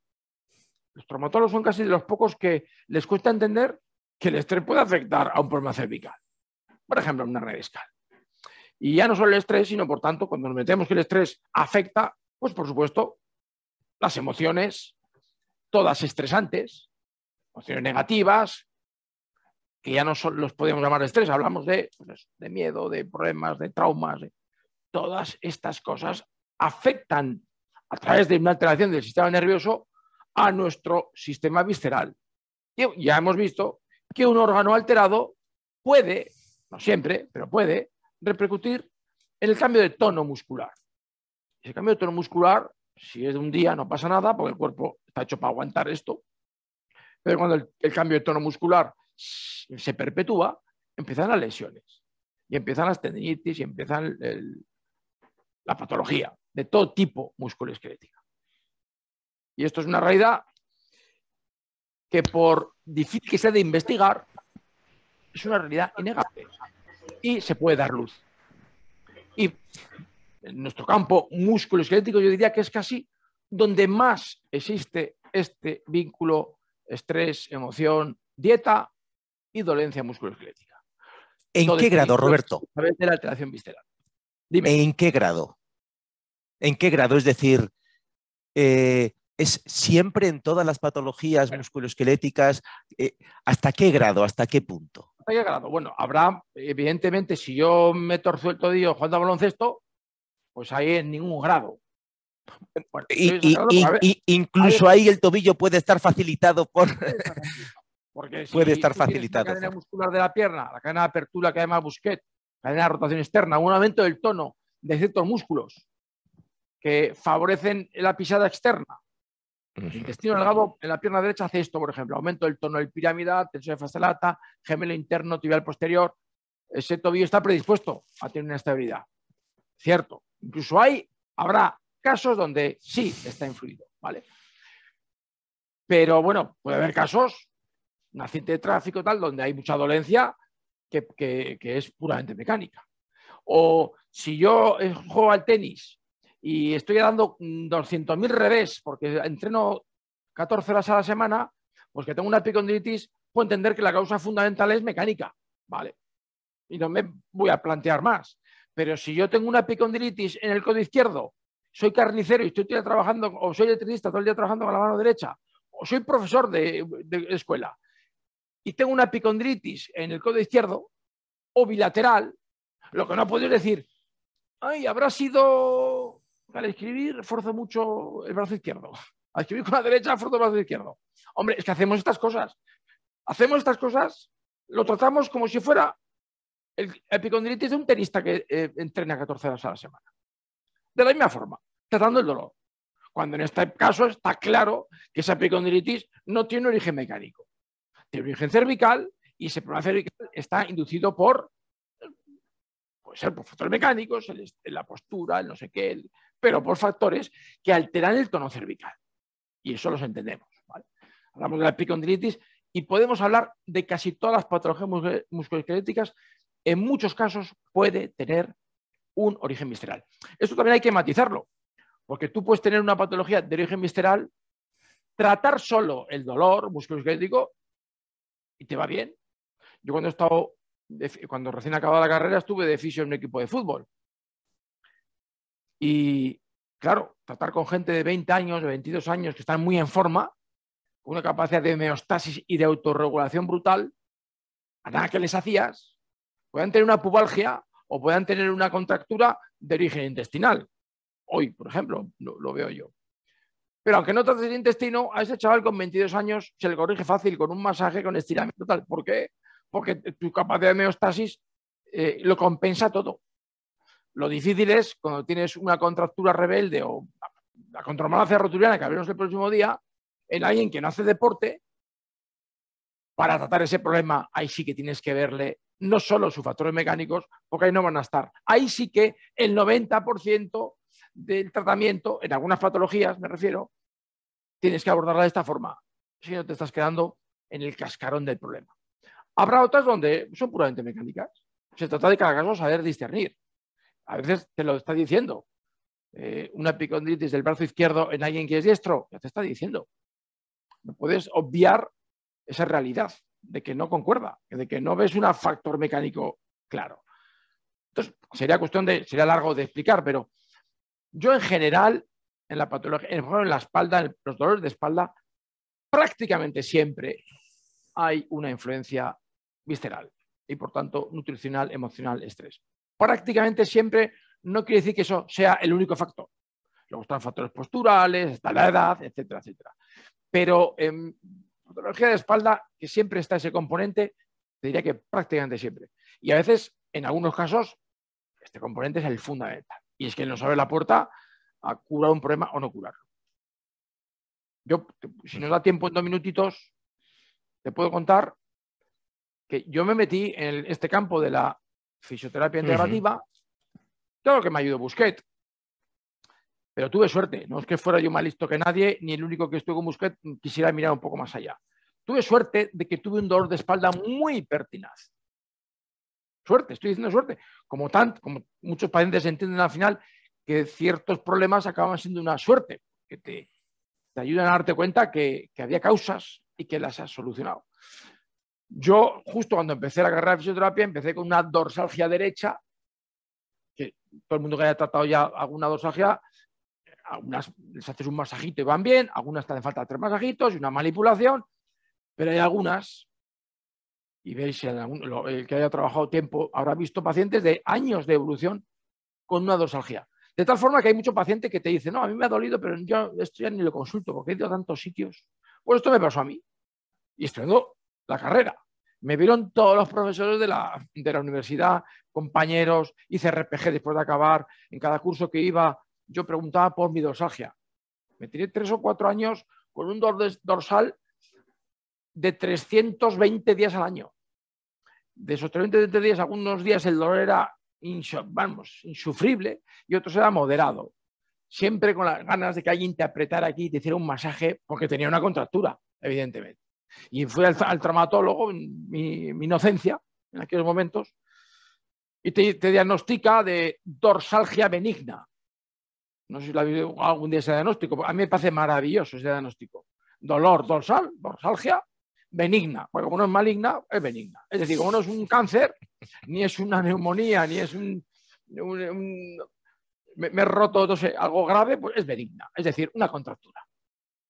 Los traumatólogos son casi de los pocos que les cuesta entender que el estrés puede afectar a un problema cervical. Por ejemplo, una red Y ya no solo el estrés, sino por tanto, cuando nos metemos que el estrés afecta, pues por supuesto, las emociones, todas estresantes, emociones negativas, que ya no son, los podemos llamar estrés, hablamos de, pues miedo, de problemas, de traumas. Todas estas cosas afectan a través de una alteración del sistema nervioso a nuestro sistema visceral. ya hemos visto que un órgano alterado puede, no siempre, pero puede, repercutir en el cambio de tono muscular. Ese cambio de tono muscular, si es de un día, no pasa nada, porque el cuerpo está hecho para aguantar esto. Pero cuando el, cambio de tono muscular se perpetúa, empiezan las lesiones y empiezan las tendinitis y empiezan la patología de todo tipo musculoesquelética. Y esto es una realidad que por difícil que sea de investigar, es una realidad innegable y se puede dar luz. Y en nuestro campo músculo esquelético yo diría que es casi donde más existe este vínculo estrés, emoción, dieta y dolencia musculo-esquelética. ¿En qué grado, Roberto? A través de la alteración visceral. Dime. ¿En qué grado? ¿En qué grado? Es decir, eh, es siempre en todas las patologías musculoesqueléticas, eh, ¿hasta qué grado, hasta qué punto? ¿Hasta qué grado? Bueno, habrá, evidentemente, si yo me torzo el tobillo jugando a baloncesto, pues ahí en ningún grado. incluso ahí, el tobillo puede estar facilitado por... Porque puede estar facilitado. La cadena muscular de la pierna, la cadena de apertura que además Busquet, cadena de rotación externa, un aumento del tono de ciertos músculos que favorecen la pisada externa, el intestino delgado en la pierna derecha hace esto, por ejemplo, aumento del tono del pirámide, tensión de lata gemelo interno, tibial posterior. Ese tobillo está predispuesto a tener una estabilidad. Cierto. Incluso hay, habrá casos donde sí está influido, ¿vale? Pero bueno, puede haber casos, un accidente de tráfico tal, donde hay mucha dolencia que es puramente mecánica. O si yo eh, juego al tenis y estoy dando 200.000 mm, revés porque entreno 14 horas a la semana, pues que tengo una picondritis, puedo entender que la causa fundamental es mecánica, ¿vale? Y no me voy a plantear más. Pero si yo tengo una picondritis en el codo izquierdo, soy carnicero y estoy trabajando, o soy electricista todo el día trabajando con la mano derecha, o soy profesor de, escuela y tengo una picondritis en el codo izquierdo o bilateral, lo que no puedo decir, ay, habrá sido al escribir forzo mucho el brazo izquierdo. Al escribir con la derecha forzo el brazo izquierdo. Hombre, es que hacemos estas cosas. Hacemos estas cosas, lo tratamos como si fuera el epicondilitis de un tenista que eh, entrena 14 horas a la semana. De la misma forma, tratando el dolor. Cuando en este caso está claro que esa epicondilitis no tiene origen mecánico. Tiene origen cervical y ese problema cervical está inducido por eh, puede ser por factores mecánicos, la postura, el no sé qué, el, pero por factores que alteran el tono cervical. Y eso los entendemos. Hablamos de la epicondilitis y podemos hablar de casi todas las patologías musculoesqueléticas. En muchos casos puede tener un origen visceral. Esto también hay que matizarlo, porque tú puedes tener una patología de origen visceral, tratar solo el dolor musculoesquelético y te va bien. Yo cuando he estado, cuando recién acababa la carrera, estuve de fisio en un equipo de fútbol y claro, tratar con gente de 20 años, de 22 años, que están muy en forma, con una capacidad de homeostasis y de autorregulación brutal, a nada que les hacías, puedan tener una pubalgia o puedan tener una contractura de origen intestinal. Hoy, por ejemplo, lo, veo yo. Pero aunque no trates el intestino, a ese chaval con 22 años se le corrige fácil con un masaje, con estiramiento, tal. ¿Por qué? Porque tu capacidad de homeostasis eh, lo compensa todo. Lo difícil es cuando tienes una contractura rebelde o la contromalacia rotuliana que habremos el próximo día, en alguien que no hace deporte, para tratar ese problema, ahí sí que tienes que verle no solo sus factores mecánicos, porque ahí no van a estar. Ahí sí que el 90% del tratamiento, en algunas patologías me refiero, tienes que abordarla de esta forma, si no te estás quedando en el cascarón del problema. Habrá otras donde son puramente mecánicas. Se trata de cada caso saber discernir. A veces te lo está diciendo. Eh, una epicondritis del brazo izquierdo en alguien que es diestro, ya te está diciendo. No puedes obviar esa realidad de que no concuerda, de que no ves un factor mecánico claro. Entonces, sería cuestión de, sería largo de explicar, pero yo en general, en la patología, en, en la espalda, en los dolores de espalda, prácticamente siempre hay una influencia visceral y por tanto nutricional, emocional, estrés prácticamente siempre no quiere decir que eso sea el único factor. Luego están factores posturales, está la edad, etcétera, etcétera. Pero en em, patología de espalda, que siempre está ese componente, te diría que prácticamente siempre. Y a veces, en algunos casos, este componente es el fundamental. Y es que nos abre la puerta a curar un problema o no curarlo. Yo, si nos da tiempo en dos minutitos, te puedo contar que yo me metí en este campo de la fisioterapia integrativa, claro que me ayudó Busquet. Pero tuve suerte, no es que fuera yo más listo que nadie, ni el único que estuvo con Busquet mm, quisiera mirar un poco más allá. Tuve suerte de que tuve un dolor de espalda muy pertinaz. Suerte, estoy diciendo suerte. Como, tant, como muchos pacientes entienden al final que ciertos problemas acaban siendo una suerte, que te, ayudan a darte cuenta que había causas y que las has solucionado. Yo, justo cuando empecé la agarrar fisioterapia, empecé con una dorsalgia derecha, que todo el mundo que haya tratado ya alguna dorsalgia, algunas les haces un masajito y van bien, algunas te hacen falta tres masajitos y una manipulación, pero hay algunas, y veis, el que haya trabajado tiempo habrá visto pacientes de años de evolución con una dorsalgia. De tal forma que hay mucho paciente que te dice, no, a mí me ha dolido, pero yo esto ya ni lo consulto porque he ido a tantos sitios. Pues esto me pasó a mí. Y estoy la carrera. Me vieron todos los profesores de la, universidad, compañeros, hice RPG después de acabar. En cada curso que iba, yo preguntaba por mi dosagia Me tiré tres o cuatro años con un dorsal de 320 días al año. De esos 320 días, algunos días el dolor era vamos, insufrible y otros era moderado. Siempre con las ganas de que alguien te apretara aquí y te hiciera un masaje porque tenía una contractura, evidentemente. Y fui al, traumatólogo, mi, mi, inocencia en aquellos momentos, y te, diagnostica de dorsalgia benigna. No sé si la algún día ese diagnóstico, a mí me parece maravilloso ese diagnóstico. Dolor dorsal, dorsalgia benigna, porque como no es maligna, es benigna. Es decir, como no es un cáncer, ni es una neumonía, ni es un, me, me, he roto no sé, algo grave, pues es benigna, es decir, una contractura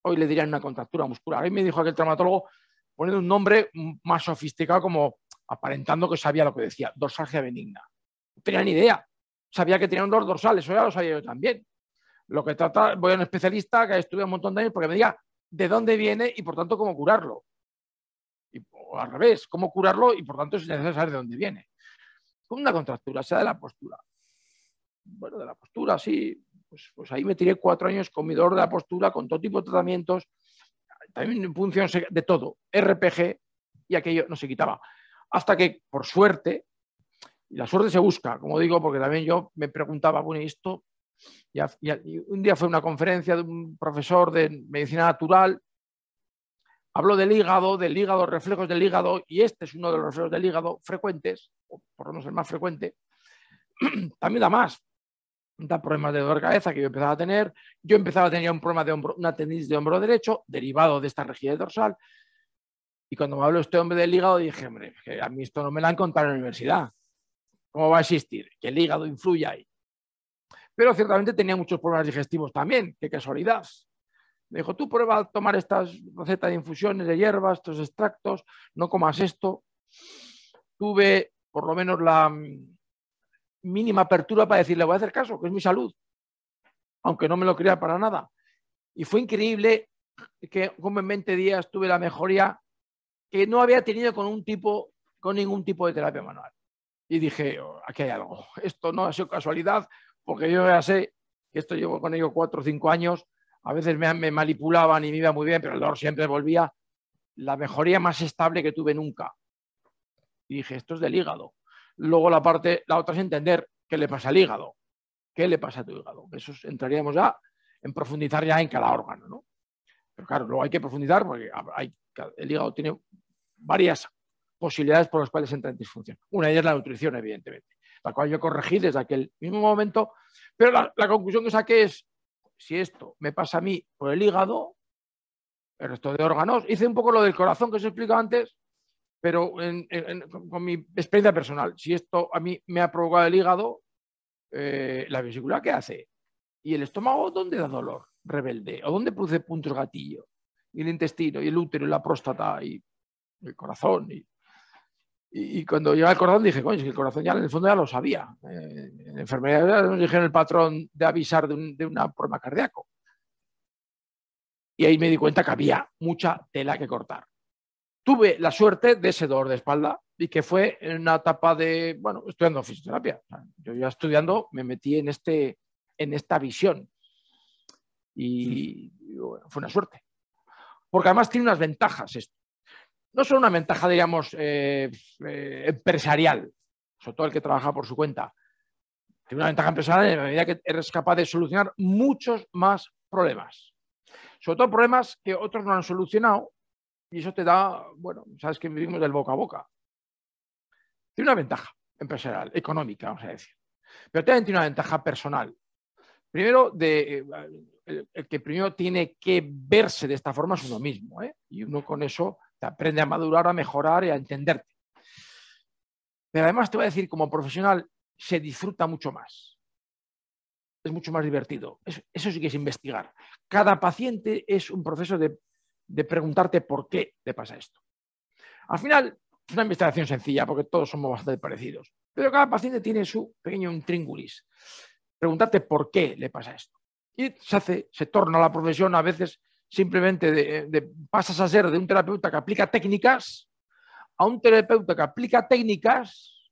hoy le dirían una contractura muscular. mí me dijo aquel traumatólogo poniendo un nombre más sofisticado como aparentando que sabía lo que decía, dorsalgia benigna. No tenía ni idea. Sabía que tenían un dorsales, dorsal, eso ya lo sabía yo también. Lo que trata, voy a un especialista que estudiado un montón de años porque me diga de dónde viene y por tanto cómo curarlo. o al revés, cómo curarlo y por tanto es necesario saber de dónde viene. Una contractura, sea de la postura. Bueno, de la postura, sí, pues, pues, ahí me tiré cuatro años con mi dolor de la postura, con todo tipo de tratamientos, también en función de todo, RPG, y aquello no se quitaba. Hasta que, por suerte, y la suerte se busca, como digo, porque también yo me preguntaba, bueno, esto? y un día fue una conferencia de un profesor de medicina natural, habló del hígado, del hígado, reflejos del hígado, y este es uno de los reflejos del hígado frecuentes, o por no ser más frecuente. También da más, problemas de dolor de cabeza que yo empezaba a tener. Yo empezaba a tener un problema de hombro, una tendinitis de hombro derecho derivado de esta rigidez dorsal. Y cuando me habló este hombre del hígado, dije, hombre, a mí esto no me lo han contado en la universidad. ¿Cómo va a existir? Que el hígado influye ahí. Pero ciertamente tenía muchos problemas digestivos también, qué casualidad. Me dijo, tú prueba a tomar estas recetas de infusiones de hierbas, estos extractos, no comas esto. Tuve por lo menos la, mm, mínima apertura para decirle, voy a hacer caso, que es mi salud, aunque no me lo crea para nada. Y fue increíble que como en 20 días tuve la mejoría que no había tenido con, un tipo, con ningún tipo de terapia manual. Y dije, oh, aquí hay algo, esto no ha sido casualidad, porque yo ya sé que esto llevo con ello cuatro o cinco años, a veces me, me manipulaban y me iba muy bien, pero el dolor siempre volvía. La mejoría más estable que tuve nunca. Y dije, esto es del hígado. Luego la parte, la otra es entender qué le pasa al hígado, qué le pasa a tu hígado. Eso entraríamos ya en profundizar ya en cada órgano, ¿no? Pero claro, luego hay que profundizar porque hay, el hígado tiene varias posibilidades por las cuales entra en disfunción. Una de ellas es la nutrición, evidentemente, la cual yo corregí desde aquel mismo momento, pero la, la conclusión que saqué es, si esto me pasa a mí por el hígado, el resto de órganos, hice un poco lo del corazón que os he antes, pero con, mi experiencia personal, si esto a mí me ha provocado el hígado, eh, la vesícula, ¿qué hace? ¿Y el estómago dónde da dolor rebelde? ¿O dónde produce puntos gatillo? Y el intestino, y el útero, y la próstata, y el corazón. Y, cuando llega al corazón dije, coño, es que el corazón ya en el fondo ya lo sabía. Eh, en enfermedad nos dijeron el patrón de avisar de, un, de una problema cardíaco. Y ahí me di cuenta que había mucha tela que cortar tuve la suerte de ese dolor de espalda y que fue en una etapa de, bueno, estudiando fisioterapia. Yo ya estudiando me metí en, este, en esta visión y fue una suerte. Porque además tiene unas ventajas esto. No solo una ventaja, digamos, eh, eh, empresarial, sobre todo el que trabaja por su cuenta. Tiene una ventaja empresarial en la medida que eres capaz de solucionar muchos más problemas. Sobre todo problemas que otros no han solucionado y eso te da, bueno, sabes que vivimos del boca a boca. Tiene una ventaja empresarial, económica, vamos a decir. Pero también tiene una ventaja personal. Primero, de, eh, el, que primero tiene que verse de esta forma es uno mismo. ¿eh? Y uno con eso te aprende a madurar, a mejorar y a entenderte. Pero además te voy a decir, como profesional, se disfruta mucho más. Es mucho más divertido. eso sí que es investigar. Cada paciente es un proceso de de preguntarte por qué le pasa esto. Al final, es una investigación sencilla porque todos somos bastante parecidos, pero cada paciente tiene su pequeño intríngulis. Preguntarte por qué le pasa esto. Y se, hace, se torna la profesión a veces simplemente de, de, pasas a ser de un terapeuta que aplica técnicas a un terapeuta que aplica técnicas,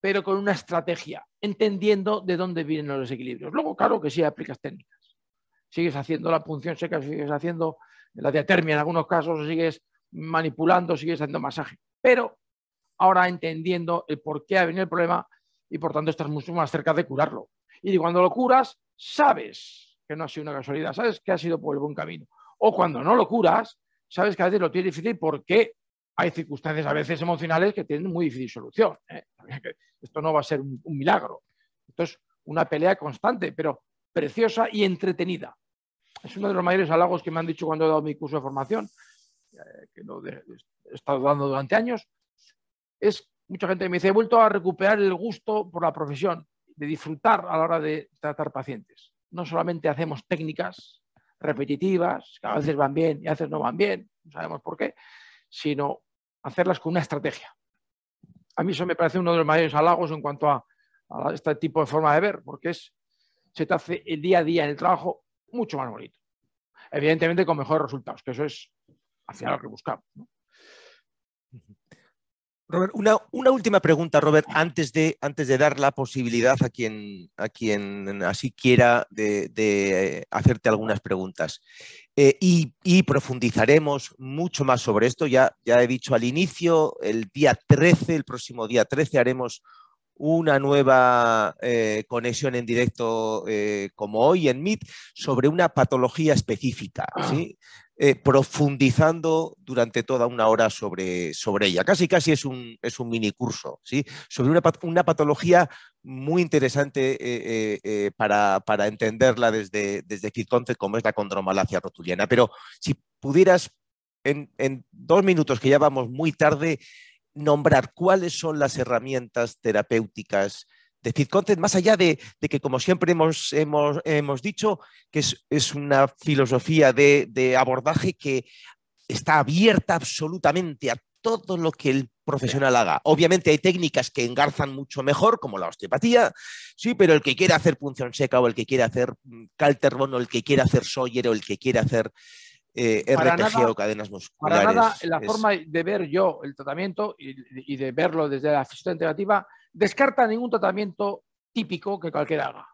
pero con una estrategia, entendiendo de dónde vienen los desequilibrios. Luego, claro que sí aplicas técnicas. Sigues haciendo la punción seca, sigues haciendo la diatermia en algunos casos, sigues manipulando, sigues haciendo masaje. Pero ahora entendiendo el por qué ha venido el problema y por tanto estás mucho más cerca de curarlo. Y cuando lo curas, sabes que no ha sido una casualidad, sabes que ha sido por el buen camino. O cuando no lo curas, sabes que a veces lo tienes difícil porque hay circunstancias a veces emocionales que tienen muy difícil solución. ¿eh? Esto no va a ser un, un milagro. Esto es una pelea constante, pero preciosa y entretenida es uno de los mayores halagos que me han dicho cuando he dado mi curso de formación, eh, que lo he estado dando durante años, es mucha gente me dice, he vuelto a recuperar el gusto por la profesión, de disfrutar a la hora de tratar pacientes. No solamente hacemos técnicas repetitivas, que a veces van bien y a veces no van bien, no sabemos por qué, sino hacerlas con una estrategia. A mí eso me parece uno de los mayores halagos en cuanto a, este tipo de forma de ver, porque es, se te hace el día a día en el trabajo mucho más bonito. Evidentemente con mejores resultados, que eso es hacia lo que buscamos. Robert, una, última pregunta, Robert, antes de, antes de dar la posibilidad a quien, a quien así quiera de, eh, hacerte algunas preguntas. Eh, y, profundizaremos mucho más sobre esto. Ya, ya he dicho al inicio, el día 13, el próximo día 13, haremos una nueva eh, conexión en directo eh, como hoy en MIT, sobre una patología específica, ah. eh, profundizando durante toda una hora sobre, sobre ella. Casi casi es un, es un mini curso ¿sí? sobre una, patología muy interesante para, entenderla desde, desde como es la condromalacia rotuliana. Pero si pudieras, en, en dos minutos que ya vamos muy tarde, nombrar cuáles son las herramientas terapéuticas de Fit Content, más allá de, que, como siempre hemos, hemos, dicho, que es, una filosofía de, abordaje que está abierta absolutamente a todo lo que el profesional haga. Obviamente hay técnicas que engarzan mucho mejor, como la osteopatía, sí, pero el que quiera hacer punción seca o el que quiera hacer mm, Calterbone o el que quiera hacer Sawyer o el que quiera hacer eh, RTG cadenas musculares. Para nada, la forma de ver yo el tratamiento y, de verlo desde la asistencia integrativa descarta ningún tratamiento típico que cualquiera haga.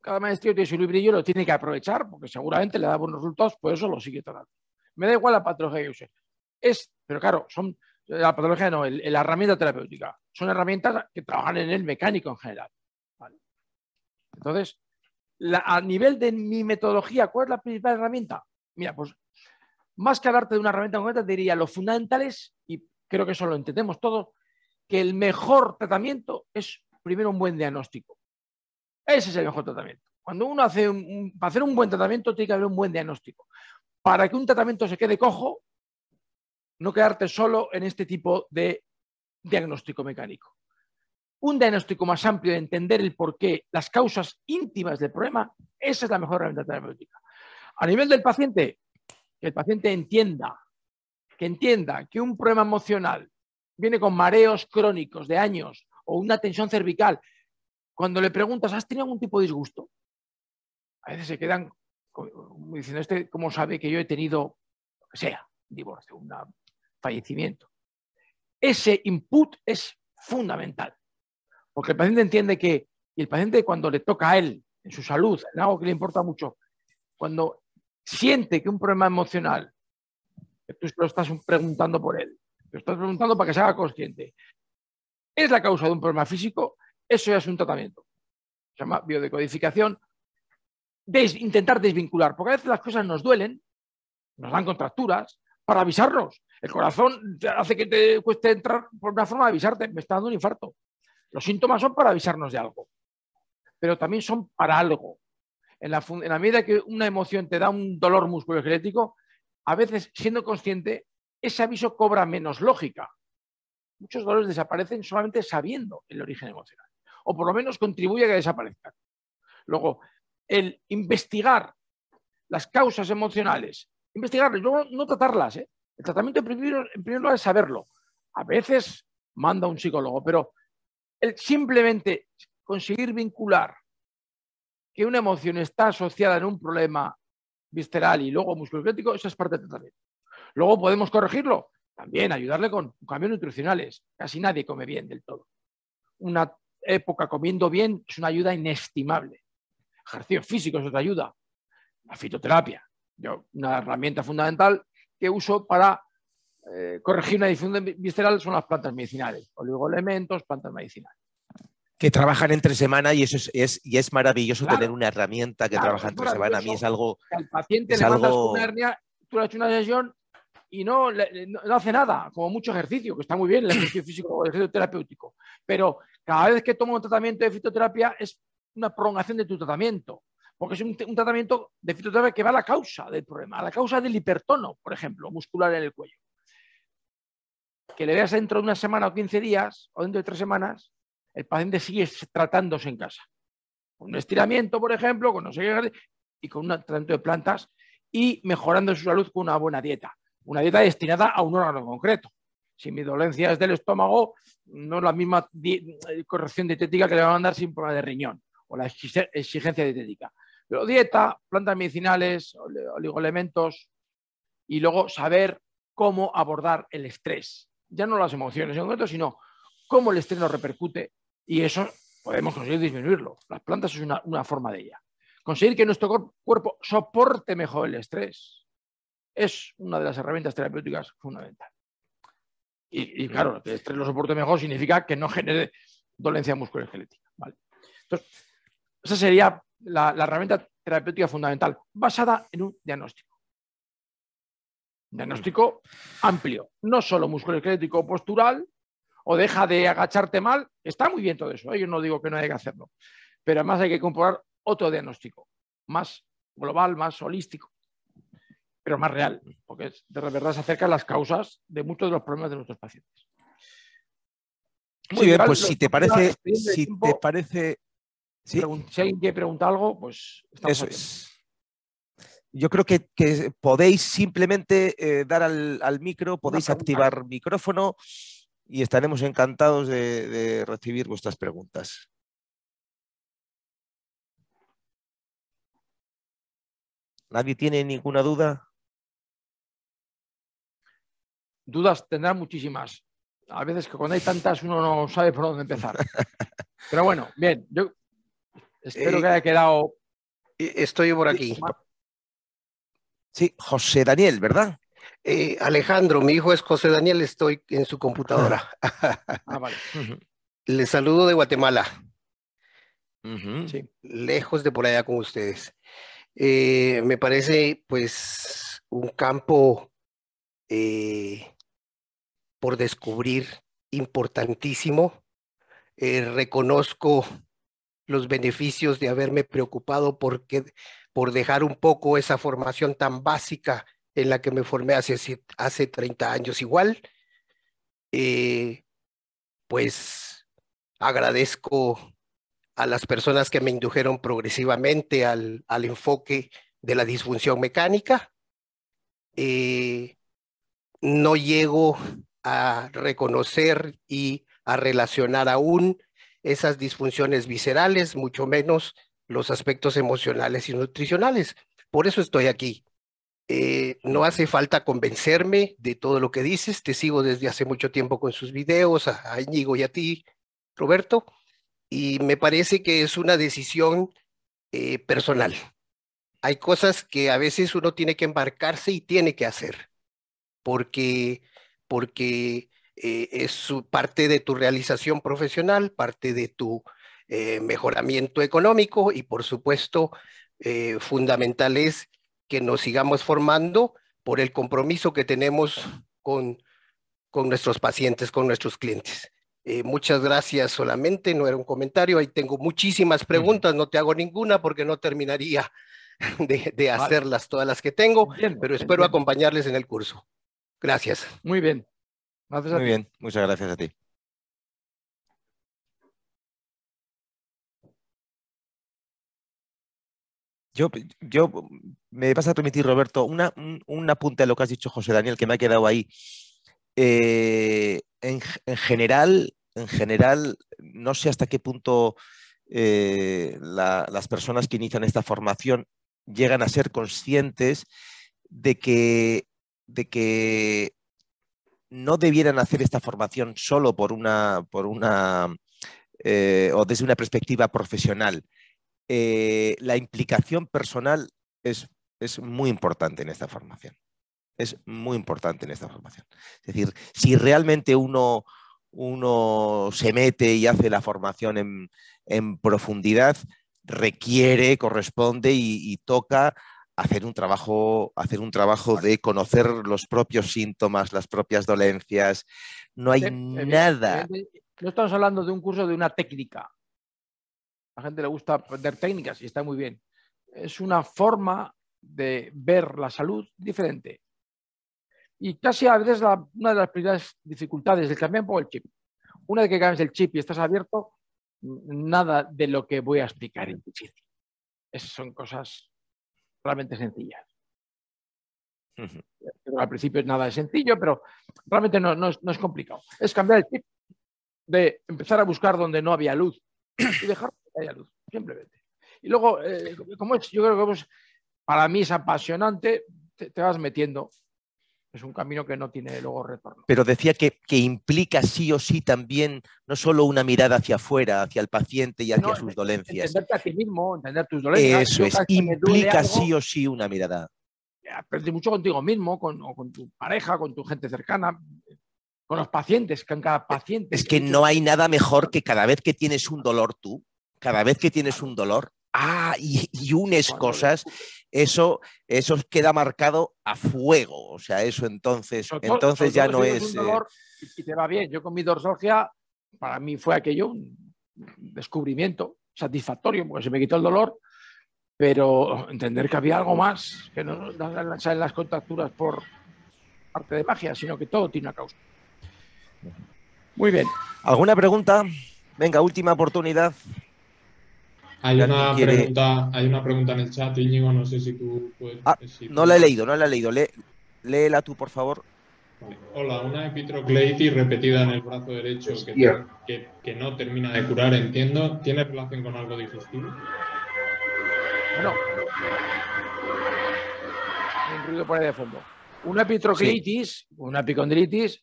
Cada maestro tiene su librillo lo tiene que aprovechar porque seguramente le da buenos resultados, por eso lo sigue tratando. Me da igual la patología que use. Es, pero claro, son la patología no, la herramienta terapéutica. Son herramientas que trabajan en el mecánico en general. Entonces, a nivel de mi metodología, ¿cuál es la principal herramienta? Mira, pues más que hablarte de una herramienta concreta, te diría los fundamentales, y creo que eso lo entendemos todos, que el mejor tratamiento es primero un buen diagnóstico. Ese es el mejor tratamiento. Cuando uno hace para hacer un buen tratamiento tiene que haber un buen diagnóstico. Para que un tratamiento se quede cojo, no quedarte solo en este tipo de diagnóstico mecánico. Un diagnóstico más amplio de entender el porqué, las causas íntimas del problema, esa es la mejor herramienta terapéutica. A nivel del paciente, que el paciente entienda, que entienda que un problema emocional viene con mareos crónicos de años o una tensión cervical. Cuando le preguntas, ¿has tenido algún tipo de disgusto? A veces se quedan diciendo, este, ¿cómo sabe que yo he tenido, lo que sea, un divorcio, un fallecimiento? Ese input es fundamental, porque el paciente entiende que, y el paciente cuando le toca a él, en su salud, en algo que le importa mucho, cuando siente que un problema emocional, que tú lo estás preguntando por él, lo estás preguntando para que se haga consciente, es la causa de un problema físico, eso ya es un tratamiento. Se llama biodecodificación. intentar desvincular, porque a veces las cosas nos duelen, nos dan contracturas, para avisarnos. El corazón hace que te cueste entrar por una forma de avisarte, me está dando un infarto. Los síntomas son para avisarnos de algo, pero también son para algo en la, medida que una emoción te da un dolor musculoesquelético, a veces siendo consciente, ese aviso cobra menos lógica. Muchos dolores desaparecen solamente sabiendo el origen emocional, o por lo menos contribuye a que desaparezcan. Luego, el investigar las causas emocionales, investigarlas, no, no tratarlas. ¿eh? El tratamiento en primer, lugar es saberlo. A veces manda un psicólogo, pero el simplemente conseguir vincular que una emoción está asociada en un problema visceral y luego musculoesquelético, esa es parte del tratamiento. Luego podemos corregirlo, también ayudarle con cambios nutricionales. Casi nadie come bien del todo. Una época comiendo bien es una ayuda inestimable. Ejercicios físicos es otra ayuda. La fitoterapia, yo, una herramienta fundamental que uso para eh, corregir una disfunción visceral son las plantas medicinales, oligoelementos, plantas medicinales que trabajan entre semana y eso es, y es maravilloso tener una herramienta que trabaja entre semana. A mí es algo. Al paciente le mandas una hernia, tú le has hecho una sesión y no, no, hace nada, como mucho ejercicio, que está muy bien el ejercicio físico o el ejercicio terapéutico. Pero cada vez que tomo un tratamiento de fitoterapia es una prolongación de tu tratamiento. Porque es un, un tratamiento de fitoterapia que va a la causa del problema, a la causa del hipertono, por ejemplo, muscular en el cuello. Que le veas dentro de una semana o 15 días, o dentro de tres semanas, el paciente sigue tratándose en casa. Con un estiramiento, por ejemplo, con no sé y con un tratamiento de plantas y mejorando su salud con una buena dieta. Una dieta destinada a un órgano concreto. Si mi dolencia es del estómago, no es la misma eh, corrección dietética que le van a mandar sin problema de riñón o la exigencia dietética. Pero dieta, plantas medicinales, oligoelementos y luego saber cómo abordar el estrés. Ya no las emociones en concreto, sino cómo el estrés nos repercute y eso podemos conseguir disminuirlo. Las plantas es una, forma de ella. Conseguir que nuestro cuerpo soporte mejor el estrés es una de las herramientas terapéuticas fundamentales. Y, claro, que el estrés lo soporte mejor significa que no genere dolencia musculoesquelética. Entonces, esa sería la, herramienta terapéutica fundamental, basada en un diagnóstico. diagnóstico amplio, no solo musculoesquelético postural, o deja de agacharte mal, está muy bien todo eso, ¿eh? yo no digo que no hay que hacerlo, pero además hay que comprobar otro diagnóstico, más global, más holístico, pero más real, porque de verdad se acercan las causas de muchos de los problemas de nuestros pacientes. Muy bien, pues si te parece, si te parece, alguien algo, pues eso es. Yo creo que, podéis simplemente eh, dar al, al, micro, podéis activar micrófono y estaremos encantados de, recibir vuestras preguntas. ¿Nadie tiene ninguna duda? Dudas tendrán muchísimas. A veces que cuando hay tantas uno no sabe por dónde empezar. Pero bueno, bien, yo espero eh, que haya quedado. Estoy por aquí. Sí, José Daniel, ¿verdad? Eh, Alejandro, mi hijo es José Daniel, estoy en su computadora. ah, Les saludo de Guatemala. lejos de por allá con ustedes. Eh, me parece, pues, un campo eh, por descubrir importantísimo. reconozco los beneficios de haberme preocupado por dejar un poco esa formación tan básica en la que me formé hace, hace 30 años igual. Eh, pues agradezco a las personas que me indujeron progresivamente al, enfoque de la disfunción mecánica. Eh, no llego a reconocer y a relacionar aún esas disfunciones viscerales, mucho menos los aspectos emocionales y nutricionales. Por eso estoy aquí. Eh, no hace falta convencerme de todo lo que dices, te sigo desde hace mucho tiempo con sus videos, a, a y a ti, Roberto, y me parece que es una decisión eh, personal. Hay cosas que a veces uno tiene que embarcarse y tiene que hacer, porque, porque eh, es parte de tu realización profesional, parte de tu mejoramiento económico y por supuesto fundamental es que nos sigamos formando por el compromiso que tenemos con, con nuestros pacientes, con nuestros clientes. Eh, muchas gracias solamente, no era un comentario, ahí tengo muchísimas preguntas, no te hago ninguna porque no terminaría de, hacerlas todas las que tengo, pero espero acompañarles en el curso. Gracias. Muy bien. Muy bien, muchas gracias a ti. Yo, me vas a permitir, Roberto, una, un apunte a lo que has dicho, José Daniel, que me ha quedado ahí. Eh, en, general, en general, no sé hasta qué punto eh, las personas que inician esta formación llegan a ser conscientes de que, no debieran hacer esta formación solo por una, por una eh, o desde una perspectiva profesional, eh, la implicación personal es, es muy importante en esta formación. Es muy importante en esta formación. Es decir, si realmente uno, uno se mete y hace la formación en, profundidad, requiere, corresponde y, y, toca hacer un trabajo, hacer un trabajo de conocer los propios síntomas, las propias dolencias. No hay nada. No estamos hablando de un curso de una técnica la gente le gusta aprender técnicas y está muy bien. Es una forma de ver la salud diferente. Y casi a veces una de las primeras dificultades del cambiar un el chip. Una vez que cambias el chip y estás abierto, nada de lo que voy a explicar es difícil. Esas son cosas realmente sencillas. Al principio es nada de sencillo, pero realmente no, es, no es complicado. Es cambiar el chip de empezar a buscar donde no había luz y dejar simplemente. Y luego, eh, como es, yo creo que para mí es apasionante, te, vas metiendo. Es un camino que no tiene luego retorno. Pero decía que, implica sí o sí también no solo una mirada hacia afuera, hacia el paciente y hacia sus dolencias. Entenderte a ti mismo, entender tus dolencias. Eso es, implica sí o sí una mirada. Aprende mucho contigo mismo, con, con tu pareja, con tu gente cercana con los pacientes, con cada paciente. Es que no hay nada mejor que cada vez que tienes un dolor tú, cada vez que tienes un dolor, ah, y, unes cosas, eso, eso queda marcado a fuego. O sea, eso entonces, entonces ya no es. Eh, y te va bien. Yo con mi dorsalgia, para mí fue aquello un descubrimiento satisfactorio, porque se me quitó el dolor, pero entender que había algo más, que no salen las contracturas por parte de magia, sino que todo tiene una causa. Muy bien. ¿Alguna pregunta? Venga, última oportunidad. Hay una, pregunta, en el chat, Íñigo, no sé si tú puedes... Ah, eh, no la he leído, no la he leído. léela tú, por favor. Hola, una epitrocleitis repetida en el brazo derecho que, no termina de curar, entiendo. ¿Tiene relación con algo digestivo? Bueno. Un ruido por ahí de fondo. Una epitrocleitis, una epicondritis,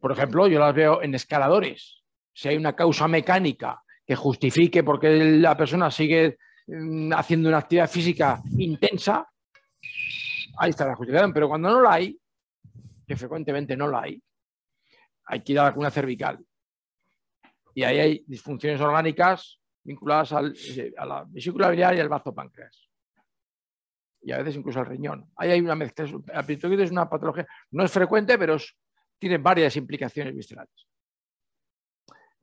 por ejemplo, yo las veo en escaladores. Si hay una causa mecánica que justifique por qué la persona sigue mm, haciendo una actividad física intensa, ahí está la justificación. Pero cuando no la hay, que frecuentemente no la hay, hay que ir a la cuna cervical. Y ahí hay disfunciones orgánicas vinculadas eh, a la vesícula biliar y al bazo páncreas. Y a veces incluso al riñón. Ahí hay una mezcla. La es una patología, no es frecuente, pero tiene varias implicaciones viscerales.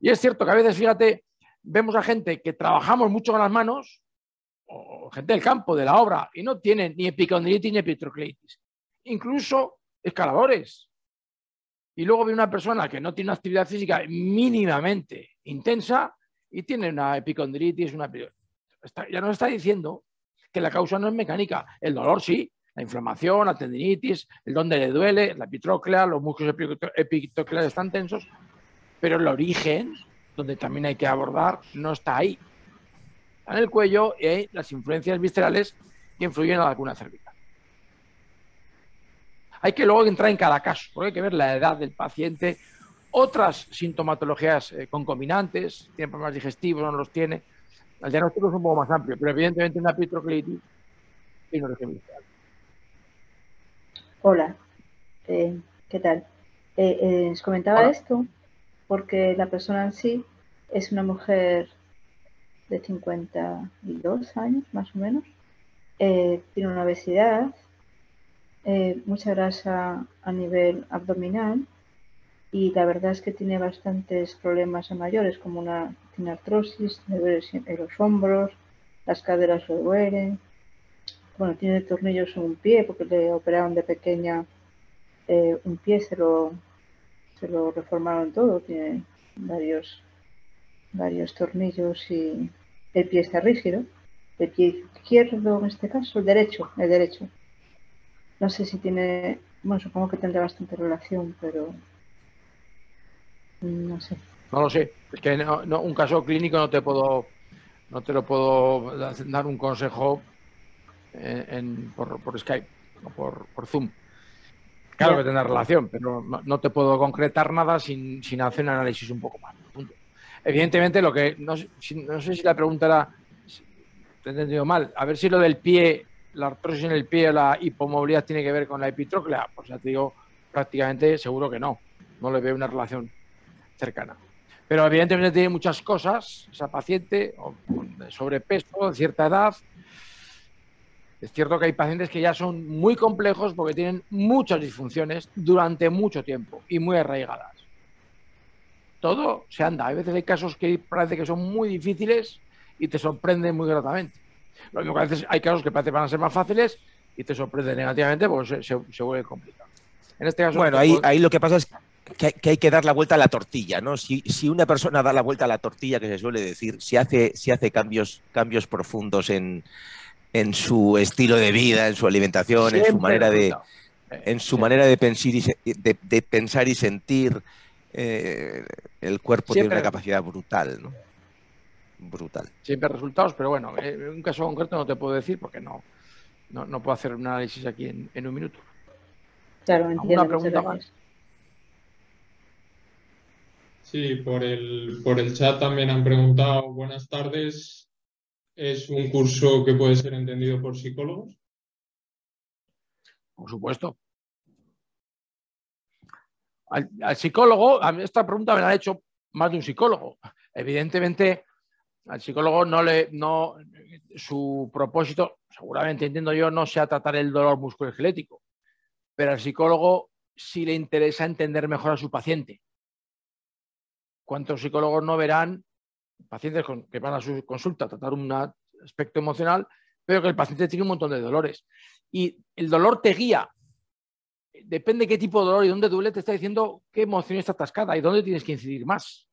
Y es cierto que a veces, fíjate, vemos a gente que trabajamos mucho con las manos, o gente del campo, de la obra, y no tienen ni epicondritis ni epitrocleitis. Incluso escaladores. Y luego viene una persona que no tiene una actividad física mínimamente intensa y tiene una epicondritis. una... ya nos está diciendo que la causa no es mecánica. El dolor sí, la inflamación, la tendinitis, el donde le duele, la epitroclea los músculos epitrocleares están tensos, pero el origen donde también hay que abordar, no está ahí. Está en el cuello y hay las influencias viscerales que influyen a la cuna cervical. Hay que luego entrar en cada caso, porque hay que ver la edad del paciente, otras sintomatologías eh, concomitantes concominantes, tiene problemas digestivos, no los tiene. El diagnóstico es un poco más amplio, pero evidentemente una pitroclitis y una Hola, eh, ¿qué tal? Eh, eh comentaba esto? porque la persona en sí es una mujer de 52 años, más o menos, eh, tiene una obesidad, eh, mucha grasa a nivel abdominal y la verdad es que tiene bastantes problemas mayores, como una tiene artrosis, en los hombros, las caderas le duelen, bueno, tiene tornillos en un pie porque le operaron de pequeña eh, un pie, se lo se lo reformaron todo, tiene varios, varios tornillos y el pie está rígido, el pie izquierdo en este caso, el derecho, el derecho. No sé si tiene, bueno, supongo que tendrá bastante relación, pero no sé. No lo sé, es que no, un caso clínico no te puedo, no te lo puedo dar un consejo eh, por, por Skype o por Zoom. Claro que tendrá relación, pero no, te puedo concretar nada sin, hacer un análisis un poco más. Evidentemente, lo que no, no, sé si la pregunta era, te he entendido mal, a ver si lo del pie, la artrosis en el pie, la hipomovilidad tiene que ver con la epitróclea. Pues ya te digo, prácticamente seguro que no. No le veo una relación cercana. Pero evidentemente tiene muchas cosas, esa paciente, sobrepeso, cierta edad, es cierto que hay pacientes que ya son muy complejos porque tienen muchas disfunciones durante mucho tiempo y muy arraigadas. Todo se anda. Hay veces hay casos que parece que son muy difíciles y te sorprenden muy gratamente. Lo mismo que a veces hay casos que parece que van a ser más fáciles y te sorprenden negativamente porque se, vuelve complicado. En este caso, bueno, ahí, lo que pasa es que, hay que dar la vuelta a la tortilla, ¿no? Si, si, una persona da la vuelta a la tortilla, que se suele decir, si hace, si hace cambios, cambios profundos en, en su estilo de vida, en su alimentación, en su manera de, en su manera de, pensar y, sentir. Eh, el cuerpo tiene una capacidad brutal, ¿no? Brutal. Siempre resultados, pero bueno, en eh, un caso concreto no te puedo decir porque no, no, puedo hacer un análisis aquí en, un minuto. Claro, entiendo. Una pregunta más? Sí, por el chat también han preguntado, buenas tardes, es un curso que puede ser entendido por psicólogos? Por supuesto. Al, psicólogo, a esta pregunta me la ha hecho más de un psicólogo. Evidentemente, al psicólogo no le, no, su propósito, seguramente entiendo yo, no sea tratar el dolor musculoesquelético, pero al psicólogo sí le interesa entender mejor a su paciente. ¿Cuántos psicólogos no verán pacientes que van a su consulta a tratar un aspecto emocional, pero que el paciente tiene un montón de dolores. Y el dolor te guía. Depende de qué tipo de dolor y dónde duele, te está diciendo qué emoción está atascada y dónde tienes que incidir más.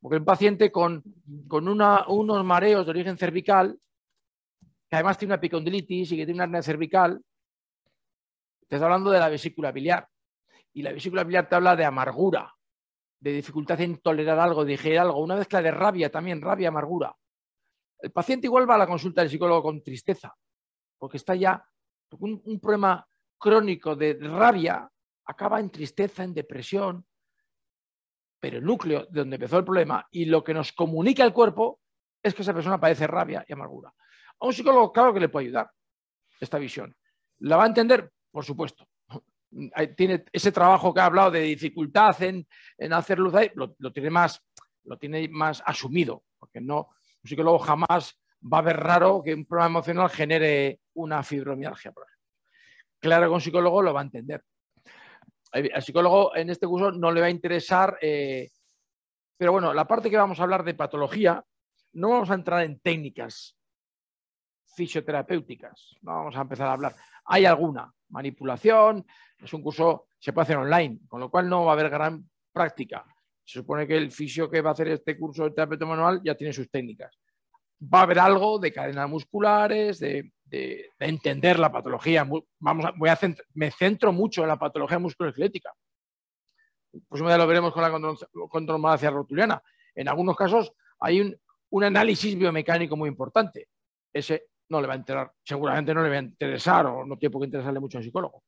Porque un paciente con, unos mareos de origen cervical, que además tiene una picondilitis y que tiene una hernia cervical, te está hablando de la vesícula biliar. Y la vesícula biliar te habla de amargura, de dificultad en tolerar algo, digerir algo, una mezcla de rabia también, rabia, amargura. El paciente igual va a la consulta del psicólogo con tristeza, porque está ya, un, un problema crónico de rabia acaba en tristeza, en depresión, pero el núcleo de donde empezó el problema y lo que nos comunica el cuerpo es que esa persona padece rabia y amargura. A un psicólogo, claro que le puede ayudar esta visión. ¿La va a entender? Por supuesto tiene ese trabajo que ha hablado de dificultad en, hacer luz lo, tiene más, lo tiene más asumido, porque no, un psicólogo jamás va a ver raro que un problema emocional genere una fibromialgia. Claro que un psicólogo lo va a entender. Al psicólogo en este curso no le va a interesar, eh, pero bueno, la parte que vamos a hablar de patología, no vamos a entrar en técnicas fisioterapéuticas. vamos a empezar a hablar. Hay alguna manipulación, es un curso, se puede hacer online, con lo cual no va a haber gran práctica. Se supone que el fisio que va a hacer este curso de terapia manual ya tiene sus técnicas. Va a haber algo de cadenas musculares, de, entender la patología. Vamos voy a me centro mucho en la patología musculoesquelética. Pues ya lo veremos con la contromalacia rotuliana. En algunos casos hay un, un análisis biomecánico muy importante. Ese, no le va a enterar, seguramente no le va a interesar o no tiene por qué interesarle mucho a psicólogo.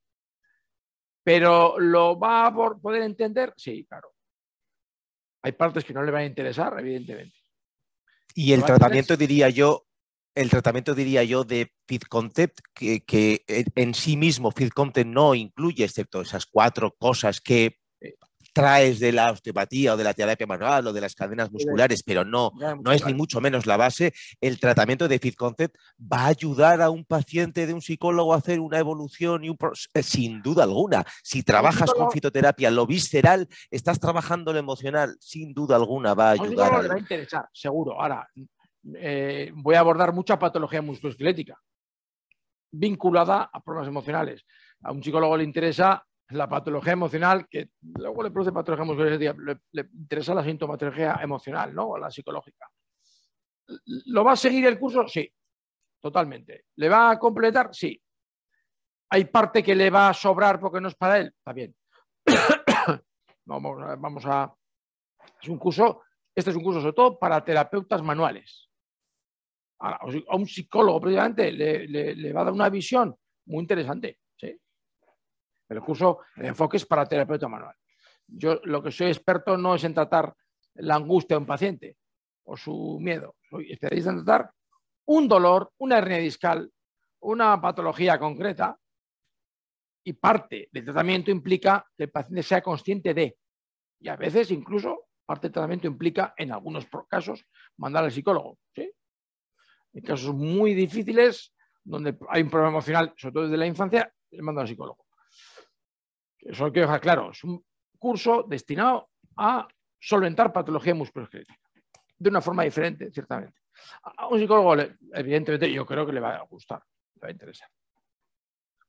Pero lo va a poder entender, sí, claro. Hay partes que no le van a interesar, evidentemente. Y el tratamiento, diría yo, el tratamiento, diría yo, de Fit Concept, que, en sí mismo Fit Concept no incluye, excepto esas cuatro cosas que traes de la osteopatía o de la terapia manual o de las cadenas musculares, pero no, no es ni mucho menos la base, el tratamiento de FitConcept va a ayudar a un paciente de un psicólogo a hacer una evolución y un eh, sin duda alguna. Si trabajas con fitoterapia, lo visceral, estás trabajando lo emocional, sin duda alguna va a ayudar. A... va a interesar, seguro. Ahora, eh, voy a abordar mucha patología musculoesquelética vinculada a problemas emocionales. A un psicólogo le interesa la patología emocional, que luego le produce patología emocional, le, interesa la sintomatología emocional, ¿no? O la psicológica. ¿Lo va a seguir el curso? Sí, totalmente. ¿Le va a completar? Sí. ¿Hay parte que le va a sobrar porque no es para él? Está vamos, vamos a... Es un curso, este es un curso sobre todo para terapeutas manuales. A, un psicólogo, precisamente, le, le va a dar una visión muy interesante el curso, el enfoque es para terapeuta manual. Yo lo que soy experto no es en tratar la angustia de un paciente o su miedo. Soy especialista en tratar un dolor, una hernia discal, una patología concreta y parte del tratamiento implica que el paciente sea consciente de, y a veces incluso parte del tratamiento implica, en algunos casos, mandar al psicólogo. En casos muy difíciles, donde hay un problema emocional, sobre todo desde la infancia, le mando al psicólogo. Eso quiero dejar claro. Es un curso destinado a solventar patología musculoesquelética. De una forma diferente, ciertamente. A un psicólogo, evidentemente, yo creo que le va a gustar, le va a interesar.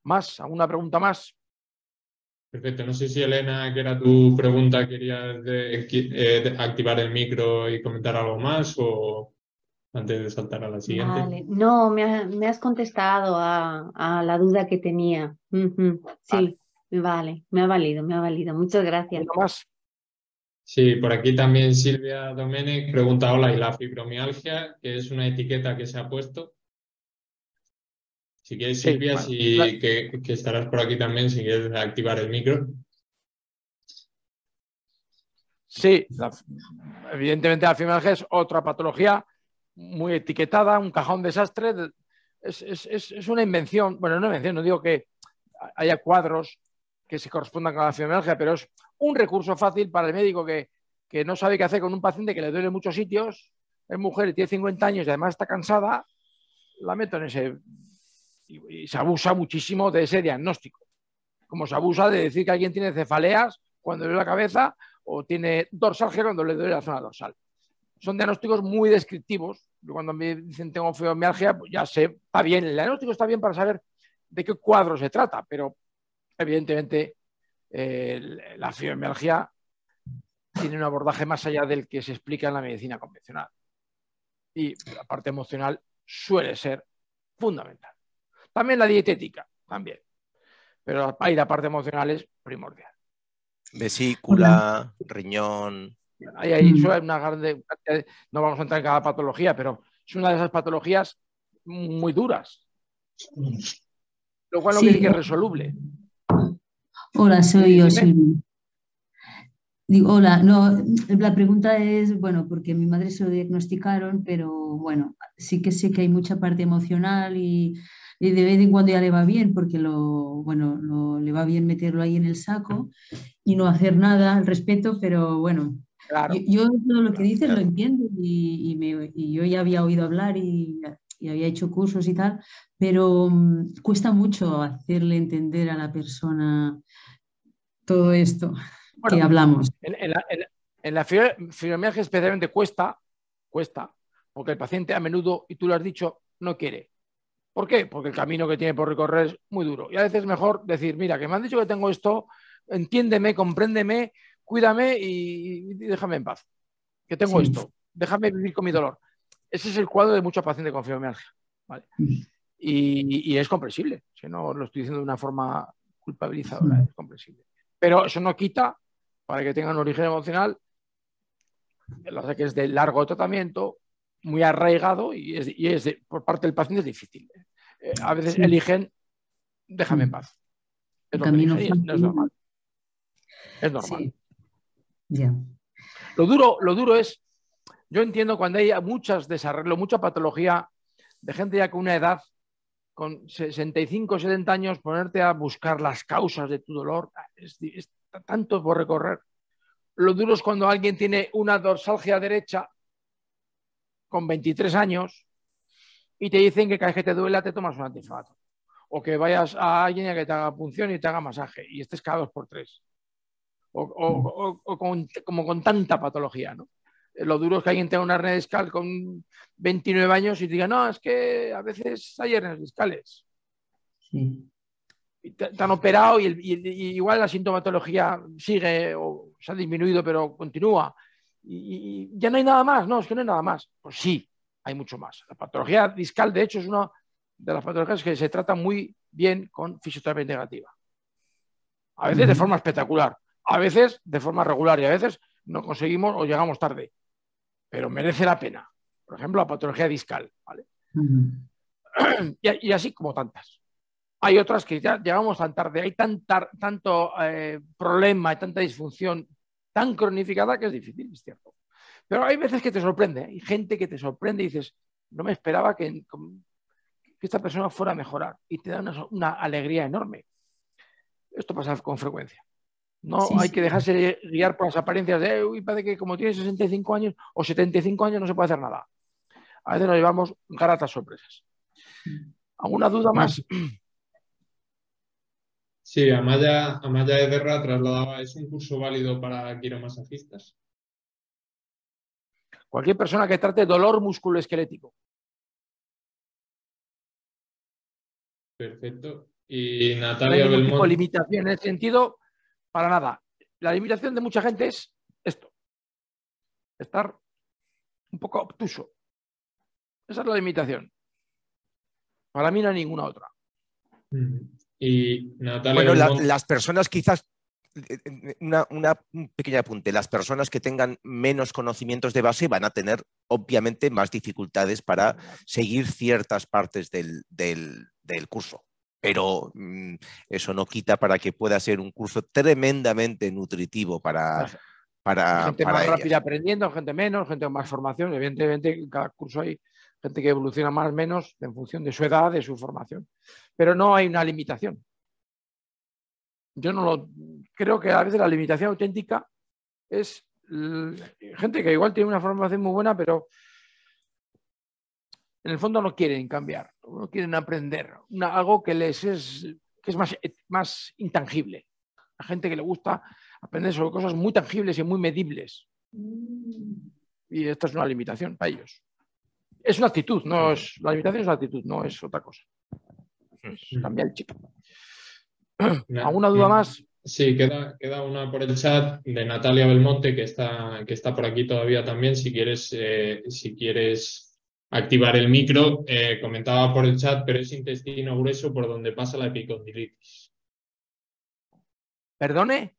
¿Más? ¿Alguna pregunta más? Perfecto. No sé si Elena, que era tu pregunta, querías eh, activar el micro y comentar algo más o antes de saltar a la siguiente. No, me, has contestado a, la duda que tenía. Sí. Vale, me ha valido, me ha valido. Muchas gracias. Más? Sí, por aquí también Silvia Domenech pregunta, hola, ¿y la fibromialgia, que es una etiqueta que se ha puesto? Si quieres, Silvia, Que, estarás por aquí también, si quieres activar el micro. Sí, evidentemente la fibromialgia es otra patología muy etiquetada, un cajón desastre. Es, una invención, bueno, no invención, no digo que haya cuadros que se correspondan con la fibromialgia, pero es un recurso fácil para el médico que, no sabe qué hacer con un paciente que le duele en muchos sitios, es mujer y tiene 50 años y además está cansada, la meto en ese... Y, se abusa muchísimo de ese diagnóstico. Como se abusa de decir que alguien tiene cefaleas cuando duele la cabeza o tiene dorsalgia cuando le duele la zona dorsal. Son diagnósticos muy descriptivos. Yo cuando me dicen tengo fibromialgia, pues ya sé, está bien. El diagnóstico está bien para saber de qué cuadro se trata, pero Evidentemente, la fibromialgia tiene un abordaje más allá del que se explica en la medicina convencional. Y la parte emocional suele ser fundamental. También la dietética, también. Pero ahí la parte emocional es primordial. Vesícula, riñón. No vamos a entrar en cada patología, pero es una de esas patologías muy duras. Lo cual no que quiere que es resoluble. Hola, soy yo, Digo, hola, no, la pregunta es, bueno, porque mi madre se lo diagnosticaron, pero bueno, sí que sé que hay mucha parte emocional y, de vez en cuando ya le va bien, porque lo, bueno, le va bien meterlo ahí en el saco y no hacer nada al respecto, pero bueno, yo, todo lo que dices lo entiendo y, yo ya había oído hablar y y había hecho cursos y tal, pero mm, cuesta mucho hacerle entender a la persona todo esto que hablamos. En, la, en, especialmente cuesta, cuesta, porque el paciente a menudo, y tú lo has dicho, no quiere. ¿Por qué? Porque el camino que tiene por recorrer es muy duro. Y a veces es mejor decir, mira, que me han dicho que tengo esto, entiéndeme, compréndeme, cuídame y, déjame en paz. Que tengo esto, déjame vivir con mi dolor ese es el cuadro de muchos pacientes con fibromialgia. Y, es comprensible. Si no lo estoy diciendo de una forma culpabilizadora, es comprensible. Pero eso no quita para que tengan un origen emocional, lo que es de largo tratamiento, muy arraigado y, es, por parte del paciente es difícil. Eh, a veces eligen, déjame en paz. Es, Camino es, normal. Es normal. Lo, duro, lo duro es yo entiendo cuando hay muchas desarreglos, mucha patología de gente ya con una edad, con 65, 70 años, ponerte a buscar las causas de tu dolor, es, tanto por recorrer. Lo duro es cuando alguien tiene una dorsalgia derecha con 23 años y te dicen que cada vez que te duela te tomas un antifato. O que vayas a alguien a que te haga punción y te haga masaje y estés cada dos por tres. O, como con tanta patología, ¿no? Lo duro es que alguien tenga una hernia discal con 29 años y diga, no, es que a veces hay hernias discales. Sí. Y te, han operado y, y, igual la sintomatología sigue o se ha disminuido, pero continúa. Y, ya no hay nada más, no, es que no hay nada más. Pues sí, hay mucho más. La patología discal, de hecho, es una de las patologías que se trata muy bien con fisioterapia negativa. A veces de forma espectacular, a veces de forma regular y a veces no conseguimos o llegamos tarde pero merece la pena. Por ejemplo, la patología discal. ¿vale? y, así como tantas. Hay otras que ya llegamos tan tarde, hay tanto eh, problema y tanta disfunción tan cronificada que es difícil, es cierto. Pero hay veces que te sorprende, ¿eh? hay gente que te sorprende y dices, no me esperaba que, esta persona fuera a mejorar y te da una alegría enorme. Esto pasa con frecuencia. No hay que dejarse guiar por las apariencias de, uy, parece que como tiene 65 años o 75 años no se puede hacer nada. A veces nos llevamos garatas sorpresas. Mm. ¿Alguna duda más? Sí, Amaya, Amaya Ederra trasladaba, ¿es un curso válido para quiromasajistas? Cualquier persona que trate dolor musculoesquelético. Perfecto. Y Natalia no hay limitación en sentido para nada. La limitación de mucha gente es esto. Estar un poco obtuso. Esa es la limitación. Para mí no hay ninguna otra. Mm. Y bueno, las personas quizás, una, una, pequeña apunte, las personas que tengan menos conocimientos de base van a tener obviamente más dificultades para seguir ciertas partes del curso pero mm, eso no quita para que pueda ser un curso tremendamente nutritivo para... Para, gente más rápida aprendiendo, gente menos, gente con más formación. Evidentemente, en cada curso hay gente que evoluciona más o menos en función de su edad, de su formación. Pero no hay una limitación. Yo no lo creo que a veces la limitación auténtica es gente que igual tiene una formación muy buena, pero en el fondo no quieren cambiar no quieren aprender, algo que les es, que es más, eh, más intangible. La gente que le gusta aprender sobre cosas muy tangibles y muy medibles. Mm. Y esta es una limitación para ellos. Es una actitud, no es. La limitación es una actitud, no es otra cosa. Hmm. Cambia el chip. ¿Alguna duda más? Sí, queda, queda, una por el chat de Natalia Belmonte, que está, que está por aquí todavía también. Si quieres, eh, si quieres activar el micro. Eh, comentaba por el chat, pero es intestino grueso por donde pasa la epicondilitis. ¿Perdone?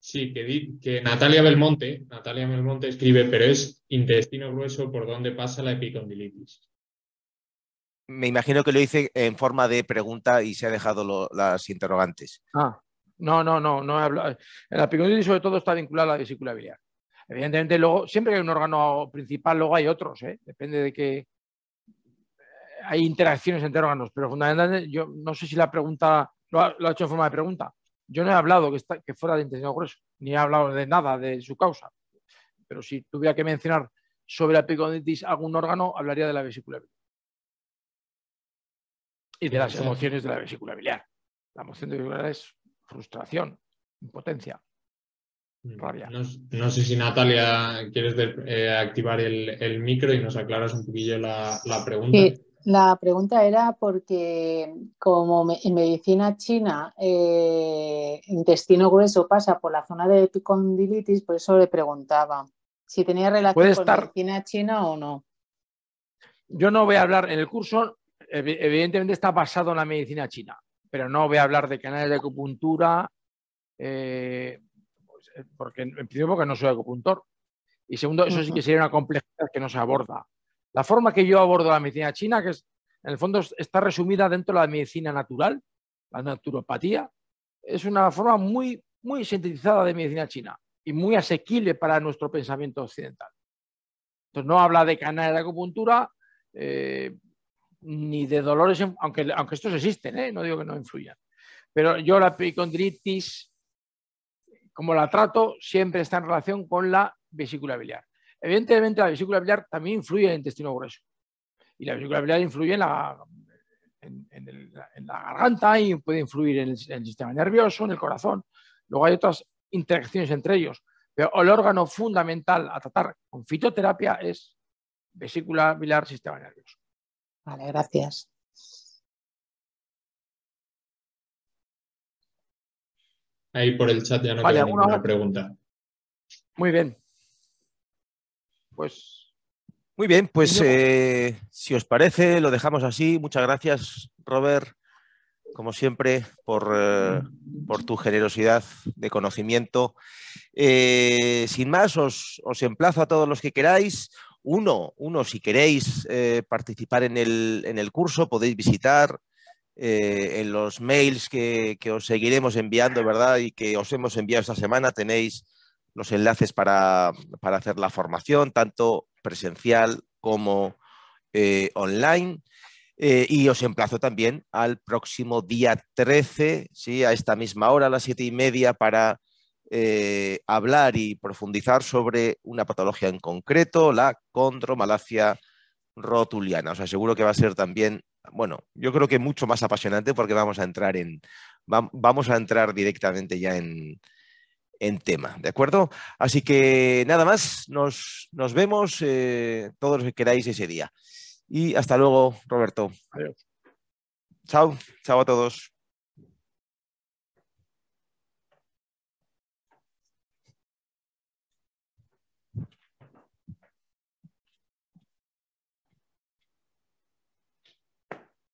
Sí, que, Natalia Belmonte, Natalia Belmonte escribe, pero es intestino grueso por donde pasa la epicondilitis. Me imagino que lo hice en forma de pregunta y se ha dejado las interrogantes. Ah, no, no, no, no he hablado. La epicondilitis sobre todo está vinculada a la vesícula Evidentemente, luego, siempre que hay un órgano principal, luego hay otros, ¿eh? depende de que eh, hay interacciones entre órganos, pero fundamentalmente, yo no sé si la pregunta lo ha, hecho en forma de pregunta. Yo no he hablado que, fuera de intestino grueso, ni he hablado de nada de su causa, pero si tuviera que mencionar sobre la epicondilitis algún órgano, hablaría de la vesícula biliar y de las emociones de la vesícula biliar. La emoción de la es frustración, impotencia. No, sé si Natalia quieres eh, activar el, micro y nos aclaras un poquillo la, pregunta. la pregunta era porque como en medicina china eh, intestino grueso pasa por la zona de epicondilitis, por eso le preguntaba si tenía relación con medicina china o no. Yo no voy a hablar en el curso, evidentemente está basado en la medicina china, pero no voy a hablar de canales de acupuntura. Eh, porque en principio porque no soy acupuntor. Y segundo, eso sí que sería una complejidad que no se aborda. La forma que yo abordo la medicina china, que es, en el fondo está resumida dentro de la medicina natural, la naturopatía, es una forma muy, muy sintetizada de medicina china y muy asequible para nuestro pensamiento occidental. Entonces no habla de canales de acupuntura, eh, ni de dolores, aunque, aunque estos existen, ¿eh? no digo que no influyan. Pero yo la epicondritis, como la trato, siempre está en relación con la vesícula biliar. Evidentemente, la vesícula biliar también influye en el intestino grueso. Y la vesícula biliar influye en la, garganta y puede influir en el, sistema nervioso, en el corazón. Luego hay otras interacciones entre ellos. Pero el órgano fundamental a tratar con fitoterapia es vesícula biliar, sistema nervioso. Vale, gracias. Ahí por el chat ya no vale, queda ninguna pregunta. Muy bien. Pues. Muy bien, pues eh, si os parece, lo dejamos así. Muchas gracias, Robert, como siempre, por, eh, por tu generosidad de conocimiento. Eh, sin más, os, emplazo a todos los que queráis. Uno, uno, si queréis participar en el, en el, curso, podéis visitar eh, en los mails que, os seguiremos enviando, ¿verdad? Y que os hemos enviado esta semana, tenéis los enlaces para, hacer la formación, tanto presencial como eh, online. Eh, y os emplazo también al próximo día 13, ¿sí? a esta misma hora, a las siete y media, para hablar y profundizar sobre una patología en concreto, la condromalacia rotuliana. Os aseguro que va a ser también bueno, yo creo que mucho más apasionante porque vamos a entrar en, vamos a entrar directamente ya en, en tema, ¿de acuerdo? Así que nada más, nos, nos vemos eh, todos los que queráis ese día. Y hasta luego, Roberto. Chao, chao a todos.